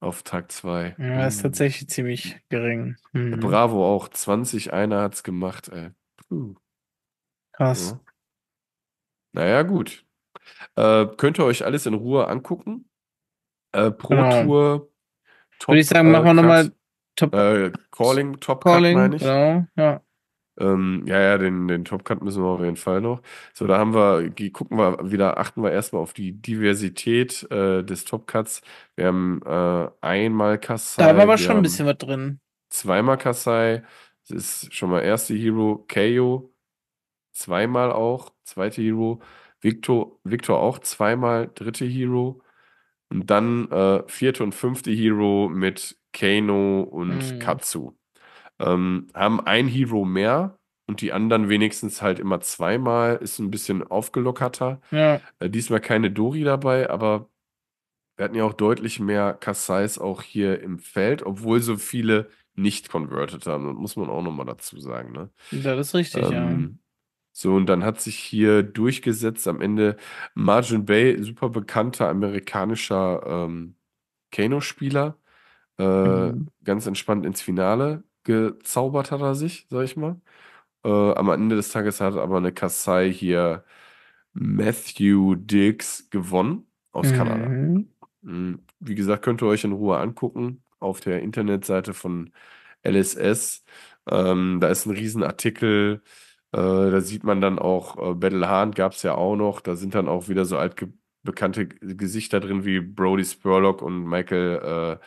auf Tag 2. Ja, mhm. ist tatsächlich ziemlich gering. Mhm. Bravo auch, 20, einer hat's gemacht, ey. Puh. Krass. Ja. Naja, gut. Äh, könnt ihr euch alles in Ruhe angucken. Äh, Pro genau. Tour Top, Würde ich sagen, machen wir nochmal äh, Top äh, Calling, Top Calling, Cut, meine ich. Genau, ja. Ähm, ja, ja, den, den Top Cut müssen wir auf jeden Fall noch. So, da haben wir, gucken wir wieder, achten wir erstmal auf die Diversität äh, des Top Cuts. Wir haben äh, einmal Kassai. Da war aber schon ein bisschen was drin. Zweimal Kassai. Das ist schon mal erste Hero, Keio. Zweimal auch, zweite Hero. Victor, Victor auch zweimal, dritte Hero. Und dann äh, vierte und fünfte Hero mit Kano und mhm. Katsu. Ähm, haben ein Hero mehr und die anderen wenigstens halt immer zweimal. Ist ein bisschen aufgelockerter. Ja. Äh, diesmal keine Dori dabei, aber wir hatten ja auch deutlich mehr Kassais auch hier im Feld, obwohl so viele nicht converted haben. Das muss man auch nochmal dazu sagen. Ne? Das ist richtig, ähm, ja. So, und dann hat sich hier durchgesetzt am Ende Margin Bay, super bekannter amerikanischer ähm, Kano-Spieler, äh, mhm. ganz entspannt ins Finale gezaubert hat er sich, sag ich mal. Äh, am Ende des Tages hat aber eine Kassai hier Matthew Dix gewonnen aus mhm. Kanada. Mhm. Wie gesagt, könnt ihr euch in Ruhe angucken auf der Internetseite von LSS. Ähm, da ist ein Riesenartikel Artikel äh, da sieht man dann auch, äh, Battle Hahn gab es ja auch noch. Da sind dann auch wieder so altbekannte Gesichter drin wie Brody Spurlock und Michael äh,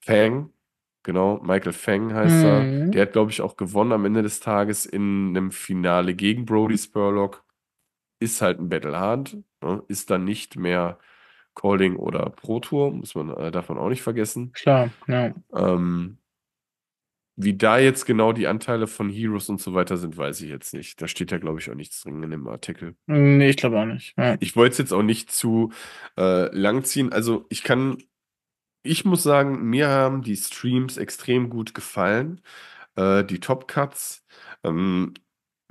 Fang. Genau, Michael Fang heißt mhm. er. Der hat, glaube ich, auch gewonnen am Ende des Tages in einem Finale gegen Brody Spurlock. Ist halt ein Battle Hard, ne? ist dann nicht mehr Calling oder Pro Tour, muss man, äh, darf auch nicht vergessen. Klar, ja. Ähm, wie da jetzt genau die Anteile von Heroes und so weiter sind, weiß ich jetzt nicht. Da steht ja, glaube ich, auch nichts drin in dem Artikel. Nee, ich glaube auch nicht. Ja. Ich wollte es jetzt auch nicht zu äh, lang ziehen. Also ich kann, ich muss sagen, mir haben die Streams extrem gut gefallen. Äh, die Top Cuts. Ähm,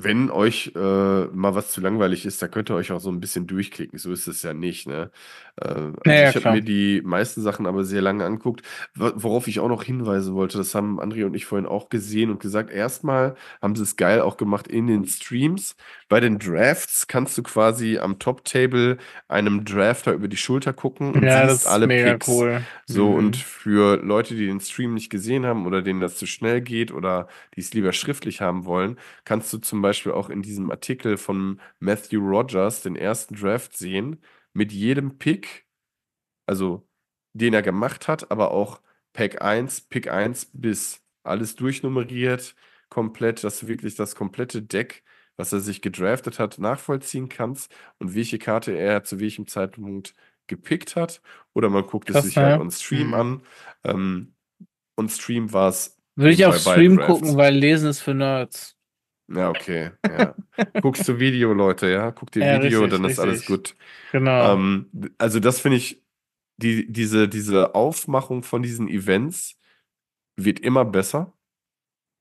wenn euch äh, mal was zu langweilig ist, da könnt ihr euch auch so ein bisschen durchklicken. So ist es ja nicht. Ne? Äh, also naja, ich habe mir die meisten Sachen aber sehr lange angeguckt. Worauf ich auch noch hinweisen wollte, das haben André und ich vorhin auch gesehen und gesagt, erstmal haben sie es geil auch gemacht in den Streams. Bei den Drafts kannst du quasi am Top-Table einem Drafter über die Schulter gucken und ja, siehst alle mega Picks. Cool. So, mhm. und für Leute, die den Stream nicht gesehen haben oder denen das zu schnell geht oder die es lieber schriftlich haben wollen, kannst du zum Beispiel Beispiel auch in diesem Artikel von Matthew Rogers den ersten Draft sehen, mit jedem Pick, also den er gemacht hat, aber auch Pack 1, Pick 1 bis alles durchnummeriert, komplett, dass du wirklich das komplette Deck, was er sich gedraftet hat, nachvollziehen kannst und welche Karte er zu welchem Zeitpunkt gepickt hat. Oder man guckt Krass, es sich halt ja. halt on Stream mhm. an. Ähm, und Stream war es. Würde ich auf Stream gucken, weil Lesen ist für Nerds. Ja, okay. Ja. Guckst du Video, Leute, ja? Guck dir ja, Video, richtig, dann ist richtig. alles gut. Genau. Ähm, also, das finde ich, die, diese, diese Aufmachung von diesen Events wird immer besser.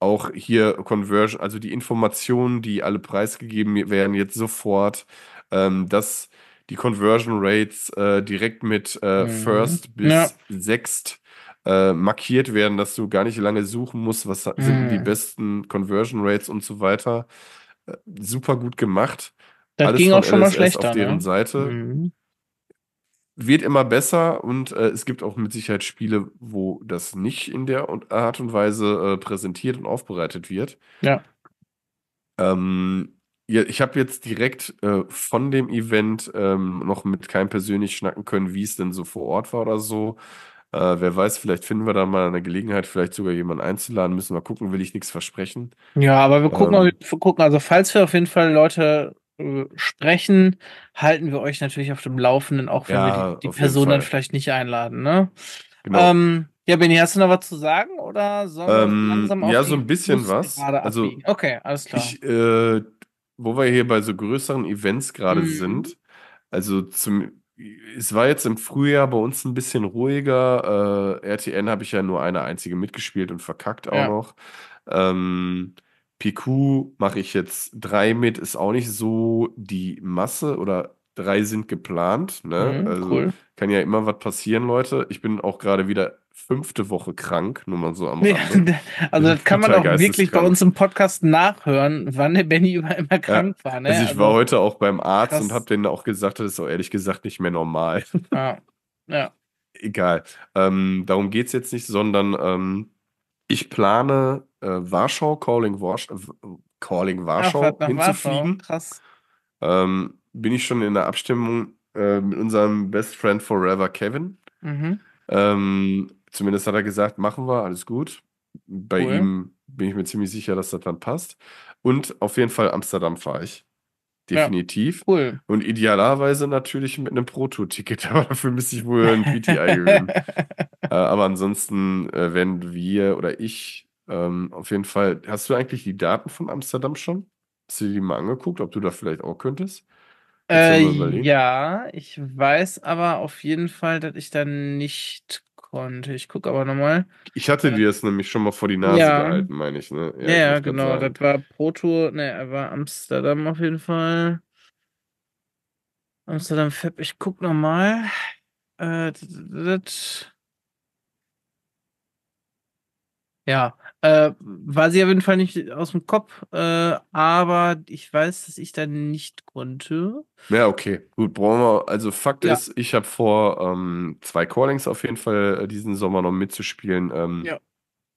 Auch hier Conversion, also die Informationen, die alle preisgegeben werden, jetzt sofort, ähm, dass die Conversion Rates äh, direkt mit äh, mhm. First bis ja. Sechst äh, markiert werden, dass du gar nicht lange suchen musst, was mm. sind die mhm. besten Conversion Rates und so weiter. Äh, super gut gemacht. Das Alles ging auch schon LSS mal schlechter. Auf deren ne? Seite. Mm. Wird immer besser und äh, es gibt auch mit Sicherheit Spiele, wo das nicht in der äh, Art und Weise äh, präsentiert und aufbereitet wird. Ja. Ähm, ich habe jetzt direkt äh, von dem Event ähm, noch mit keinem persönlich schnacken können, wie es denn so vor Ort war oder so. Äh, wer weiß, vielleicht finden wir da mal eine Gelegenheit, vielleicht sogar jemanden einzuladen. Müssen wir gucken, will ich nichts versprechen. Ja, aber wir gucken, ähm, wir gucken also falls wir auf jeden Fall Leute äh, sprechen, halten wir euch natürlich auf dem Laufenden, auch wenn ja, wir die, die Person dann vielleicht nicht einladen. Ne? Genau. Ähm, ja, Benni, hast du noch was zu sagen oder sollen ähm, wir langsam auf Ja, so ein bisschen was. Also, okay, alles klar. Ich, äh, wo wir hier bei so größeren Events gerade mhm. sind, also zum, es war jetzt im Frühjahr bei uns ein bisschen ruhiger. Äh, RTN habe ich ja nur eine einzige mitgespielt und verkackt auch ja. noch. Ähm, PQ mache ich jetzt drei mit, ist auch nicht so die Masse oder drei sind geplant. Ne? Mhm, also cool. kann ja immer was passieren, Leute. Ich bin auch gerade wieder fünfte Woche krank, nur mal so am Rande. Also das kann man auch wirklich bei uns im Podcast nachhören, wann der Benny immer, immer krank ja, war. Ne? Also ich also, war heute auch beim Arzt krass. und habe denen auch gesagt, das ist auch ehrlich gesagt nicht mehr normal. Ja. ja. Egal. Ähm, darum geht es jetzt nicht, sondern ähm, ich plane äh, Warschau, Calling, Warsch äh, Calling Warschau Ach, hinzufliegen. Warschau. Krass. Ähm, bin ich schon in der Abstimmung äh, mit unserem Best Friend Forever Kevin. Mhm. Ähm, Zumindest hat er gesagt, machen wir, alles gut. Bei cool. ihm bin ich mir ziemlich sicher, dass das dann passt. Und auf jeden Fall Amsterdam fahre ich. Definitiv. Ja, cool. Und idealerweise natürlich mit einem Proto-Ticket, aber dafür müsste ich wohl ein PTI gewinnen. Äh, aber ansonsten, äh, wenn wir oder ich ähm, auf jeden Fall, hast du eigentlich die Daten von Amsterdam schon? Hast du die mal angeguckt, ob du da vielleicht auch könntest? Äh, ja, ich weiß aber auf jeden Fall, dass ich da nicht konnte. Ich gucke aber nochmal. Ich hatte äh, dir das nämlich schon mal vor die Nase ja. gehalten, meine ich. Ne? Ja, ja, ich genau. Das war Pro Tour, ne, war Amsterdam auf jeden Fall. Amsterdam Fab, ich gucke nochmal. Äh, ja, äh, weiß ich auf jeden Fall nicht aus dem Kopf, äh, aber ich weiß, dass ich da nicht konnte. Ja, okay. Gut, brauchen wir. Also, Fakt ja. ist, ich habe vor, ähm, zwei Callings auf jeden Fall äh, diesen Sommer noch mitzuspielen. Ähm, ja.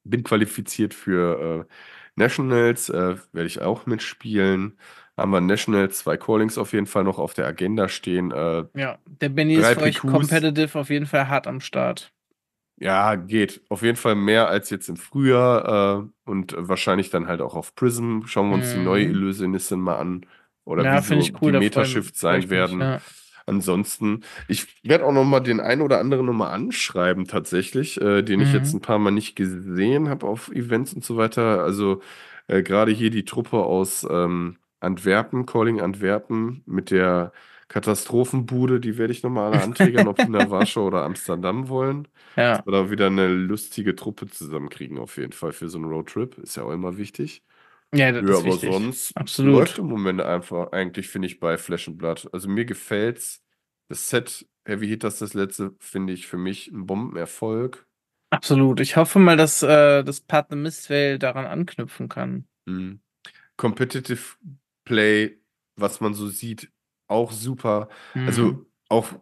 Bin qualifiziert für äh, Nationals, äh, werde ich auch mitspielen haben wir Nationals, zwei Callings auf jeden Fall noch auf der Agenda stehen. Äh, ja, der Benny ist für PQs. euch competitive auf jeden Fall hart am Start. Ja, geht. Auf jeden Fall mehr als jetzt im Frühjahr äh, und wahrscheinlich dann halt auch auf Prism. Schauen wir uns mm. die neue mhm. Illusionistin mal an oder ja, wie so cool, die Metashift sein werden. Mich, ja. Ansonsten, ich werde auch noch mal den einen oder anderen nochmal anschreiben tatsächlich, äh, den mhm. ich jetzt mhm. ein paar Mal nicht gesehen habe auf Events und so weiter. Also äh, gerade hier die Truppe aus ähm, Antwerpen, Calling Antwerpen mit der Katastrophenbude, die werde ich nochmal alle anträgern, ob die nach Warschau oder Amsterdam wollen. Ja. Oder wieder eine lustige Truppe zusammenkriegen, auf jeden Fall für so einen Roadtrip. Ist ja auch immer wichtig. Ja, das ja, ist aber wichtig. sonst Absolut. läuft im Moment einfach, eigentlich finde ich, bei Flash Blood. Also mir gefällt's. Das Set Heavy Hitters, das letzte, finde ich für mich ein Bombenerfolg. Absolut. Ich hoffe mal, dass äh, das Partner Mistwell daran anknüpfen kann. Mhm. Competitive Play, was man so sieht, auch super. Also mhm. Also auch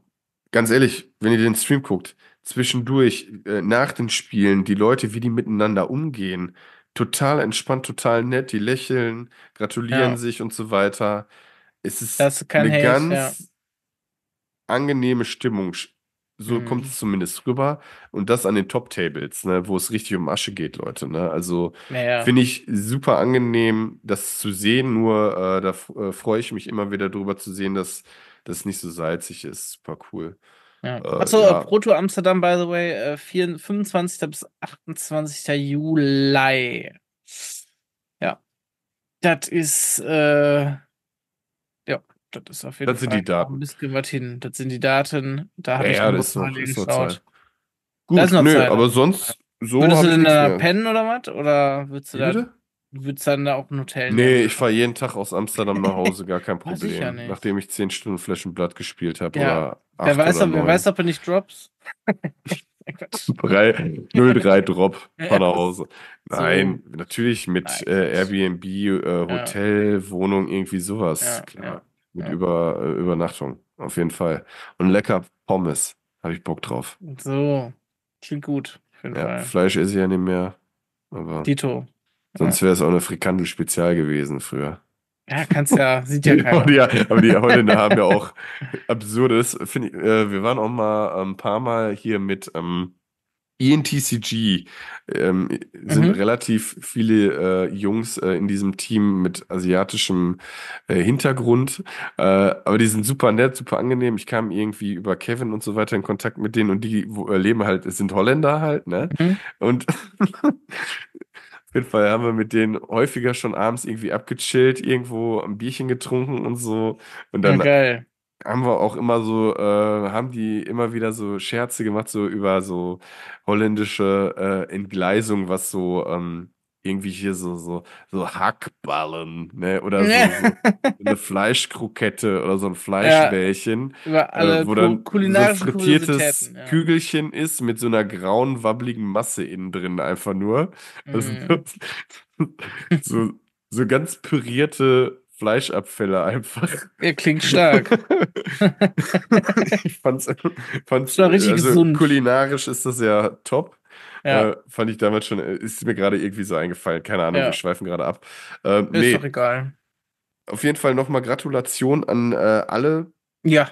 ganz ehrlich, wenn ihr den Stream guckt, zwischendurch, äh, nach den Spielen, die Leute, wie die miteinander umgehen, total entspannt, total nett, die lächeln, gratulieren ja. sich und so weiter. Es ist eine Hate, ganz ja. angenehme Stimmung. So mhm. kommt es zumindest rüber. Und das an den Top-Tables, ne, wo es richtig um Asche geht, Leute. Ne? Also naja. finde ich super angenehm, das zu sehen. Nur äh, da äh, freue ich mich immer wieder drüber zu sehen, dass das nicht so salzig ist. Super cool. Ja. Äh, Achso, ja. Proto Amsterdam, by the way, 25. Äh, bis 28. Juli. Ja. Das ist, äh, das ist auf jeden das Fall. sind die Daten. Ein bisschen was hin. Das sind die Daten. Da habe ja, ich ja, das noch, ist noch Zeit. Gut, das ist noch nö, Zeit. aber sonst so. Würdest du denn da pennen oder was? Oder würdest du da. Würdest dann da auch ein Hotel nehmen? Nee, ich fahre jeden Tag aus Amsterdam nach Hause, gar kein Problem. Ja nachdem ich 10 Stunden Flaschenblatt gespielt habe. Ja. Wer weiß, ob, wer weiß, ob du nicht drops. 3, 03 Drop von nach Hause. Nein, so. natürlich mit äh, Airbnb, äh, Hotel, ja. Wohnung, irgendwie sowas. Ja, klar. Mit ja. Über, äh, Übernachtung, auf jeden Fall. Und lecker Pommes, habe ich Bock drauf. So, klingt gut. Ja, Fall. Fleisch esse ich ja nicht mehr. Aber Dito. Sonst wäre es auch eine Frikandel-Spezial gewesen früher. Ja, kannst ja, sieht ja keiner. ja, aber die Holländer haben ja auch Absurdes. Ich, äh, wir waren auch mal ein ähm, paar Mal hier mit ähm, ENTCG ähm, sind mhm. relativ viele äh, Jungs äh, in diesem Team mit asiatischem äh, Hintergrund. Äh, aber die sind super nett, super angenehm. Ich kam irgendwie über Kevin und so weiter in Kontakt mit denen und die wo, äh, leben halt, es sind Holländer halt, ne? Mhm. Und Auf jeden Fall haben wir mit denen häufiger schon abends irgendwie abgechillt, irgendwo ein Bierchen getrunken und so. Und dann ja, haben wir auch immer so, äh, haben die immer wieder so Scherze gemacht, so über so holländische äh, Entgleisung, was so ähm, irgendwie hier so, so, so Hackballen, ne? Oder so, so eine Fleischkrokette oder so ein Fleischbällchen. Ja, äh, wo dann kulinarische so frittiertes ja. Kügelchen ist mit so einer grauen, wabbeligen Masse innen drin, einfach nur. Also, mhm. so, so ganz pürierte Fleischabfälle einfach. Er klingt stark. ich fand's, fand's war richtig also gesund. kulinarisch ist das ja top. Ja. Äh, fand ich damals schon, ist mir gerade irgendwie so eingefallen. Keine Ahnung, ja. wir schweifen gerade ab. Ähm, ist nee. doch egal. Auf jeden Fall nochmal Gratulation an äh, alle. Ja.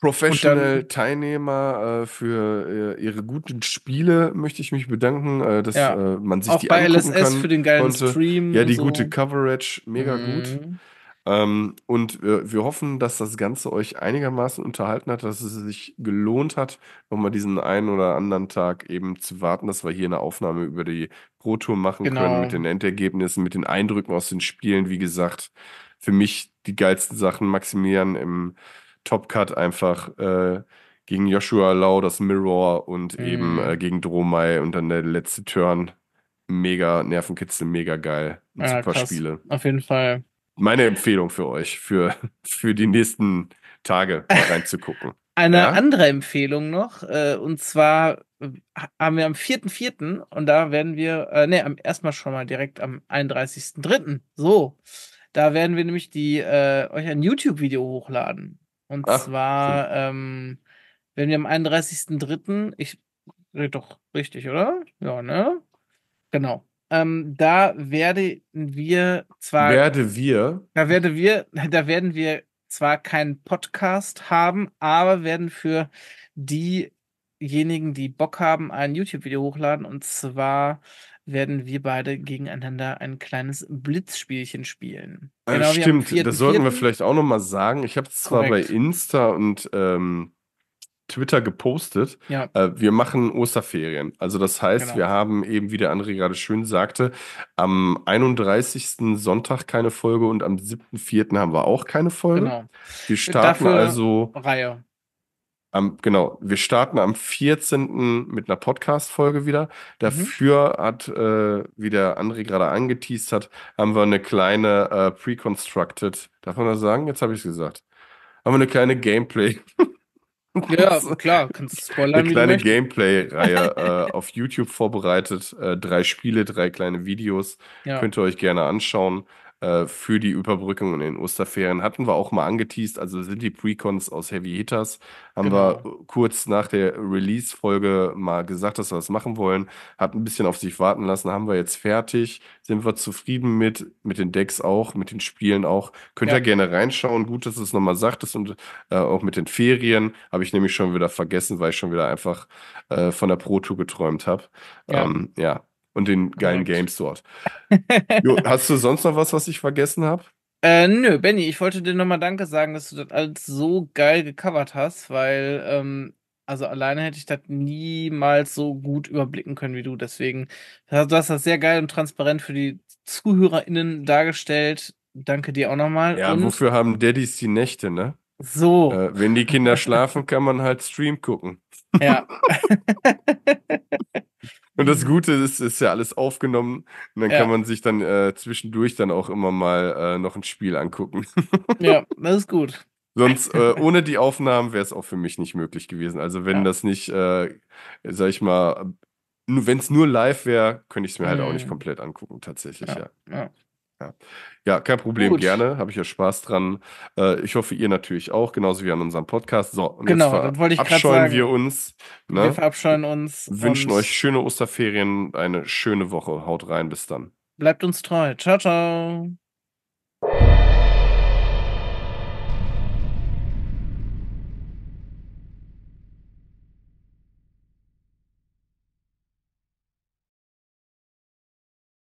Professional-Teilnehmer äh, für äh, ihre guten Spiele möchte ich mich bedanken, äh, dass ja. Äh, man sich auch die bei angucken LSS kann, für den geilen konnte. Stream. Ja, die so. gute Coverage, mega mhm. gut. Ähm, und wir hoffen, dass das Ganze euch einigermaßen unterhalten hat, dass es sich gelohnt hat, nochmal diesen einen oder anderen Tag eben zu warten, dass wir hier eine Aufnahme über die Pro Tour machen genau. können mit den Endergebnissen, mit den Eindrücken aus den Spielen. Wie gesagt, für mich die geilsten Sachen. maximieren im Top Cut einfach äh, gegen Joshua Lau, das Mirror und mhm. eben äh, gegen Dromai und dann der letzte Turn. Mega Nervenkitzel, mega geil. Ja, ah, super krass. Spiele. Auf jeden Fall. Meine Empfehlung für euch, für, für die nächsten Tage reinzugucken. Eine ja? andere Empfehlung noch, äh, und zwar äh, haben wir am 4.4. und da werden wir, äh, ne, erstmal schon mal direkt am 31.3. So, da werden wir nämlich die, äh, euch ein YouTube-Video hochladen. Und Ach, zwar, ähm, wenn wir am 31.03., ich rede doch richtig, oder? Ja, ne? Genau. Ähm, da werden wir zwar. Werde wir. Da werde wir, da werden wir zwar keinen Podcast haben, aber werden für diejenigen, die Bock haben, ein YouTube-Video hochladen. Und zwar werden wir beide gegeneinander ein kleines Blitzspielchen spielen. Also genau, stimmt, vierten, das sollten wir vielleicht auch nochmal sagen. Ich habe es zwar bei Insta und ähm, Twitter gepostet. Ja. Äh, wir machen Osterferien. Also das heißt, genau. wir haben eben, wie der André gerade schön sagte, am 31. Sonntag keine Folge und am 7.4. haben wir auch keine Folge. Genau. Wir äh, starten Dafür also Reihe. Am, genau, wir starten am 14. mit einer Podcast-Folge wieder. Dafür mhm. hat, äh, wie der André gerade angeteased hat, haben wir eine kleine äh, Pre-Constructed, darf man das sagen? Jetzt habe ich es gesagt. Haben wir eine kleine Gameplay. ja, klar, kannst spoilern. Eine kleine Gameplay-Reihe äh, auf YouTube vorbereitet. Äh, drei Spiele, drei kleine Videos. Ja. Könnt ihr euch gerne anschauen. Äh, für die Überbrückung in den Osterferien. Hatten wir auch mal angeteased, also sind die Precons aus Heavy Hitters. Haben genau. wir kurz nach der Release-Folge mal gesagt, dass wir das machen wollen. Hat ein bisschen auf sich warten lassen, haben wir jetzt fertig. Sind wir zufrieden mit, mit den Decks auch, mit den Spielen auch. Könnt ihr gerne reinschauen. Gut, dass du es nochmal sagtest und äh, auch mit den Ferien habe ich nämlich schon wieder vergessen, weil ich schon wieder einfach äh, von der Pro Tour geträumt habe. Ja. Ähm, ja, und den oh geilen Correct. Games dort. Jo, hast du sonst noch was, was ich vergessen habe? Äh, nö, Benny, ich wollte dir nochmal Danke sagen, dass du das alles so geil gecovert hast, weil ähm, also alleine hätte ich das niemals so gut überblicken können wie du. Deswegen, du hast das sehr geil und transparent für die ZuhörerInnen dargestellt. Danke dir auch nochmal. Ja, und wofür haben Daddys die Nächte, ne? So. Äh, wenn die Kinder schlafen, kann man halt Stream gucken. Ja. und das Gute ist, ist ja alles aufgenommen. Und dann ja. kann man sich dann äh, zwischendurch dann auch immer mal äh, noch ein Spiel angucken. ja, das ist gut. Sonst äh, ohne die Aufnahmen wäre es auch für mich nicht möglich gewesen. Also wenn ja. das nicht, äh, sag ich mal, wenn es nur live wäre, könnte ich es mir halt mhm. auch nicht mm. komplett angucken, tatsächlich, ja. ja. Ja. ja, kein Problem, Gut. gerne. Habe ich ja Spaß dran. Äh, ich hoffe, ihr natürlich auch, genauso wie an unserem Podcast. So, und genau, jetzt das wollte ich gerade sagen. wir uns. Ne? Wir verabscheuen uns. Wünschen euch schöne Osterferien, eine schöne Woche. Haut rein, bis dann. Bleibt uns treu. Ciao, ciao.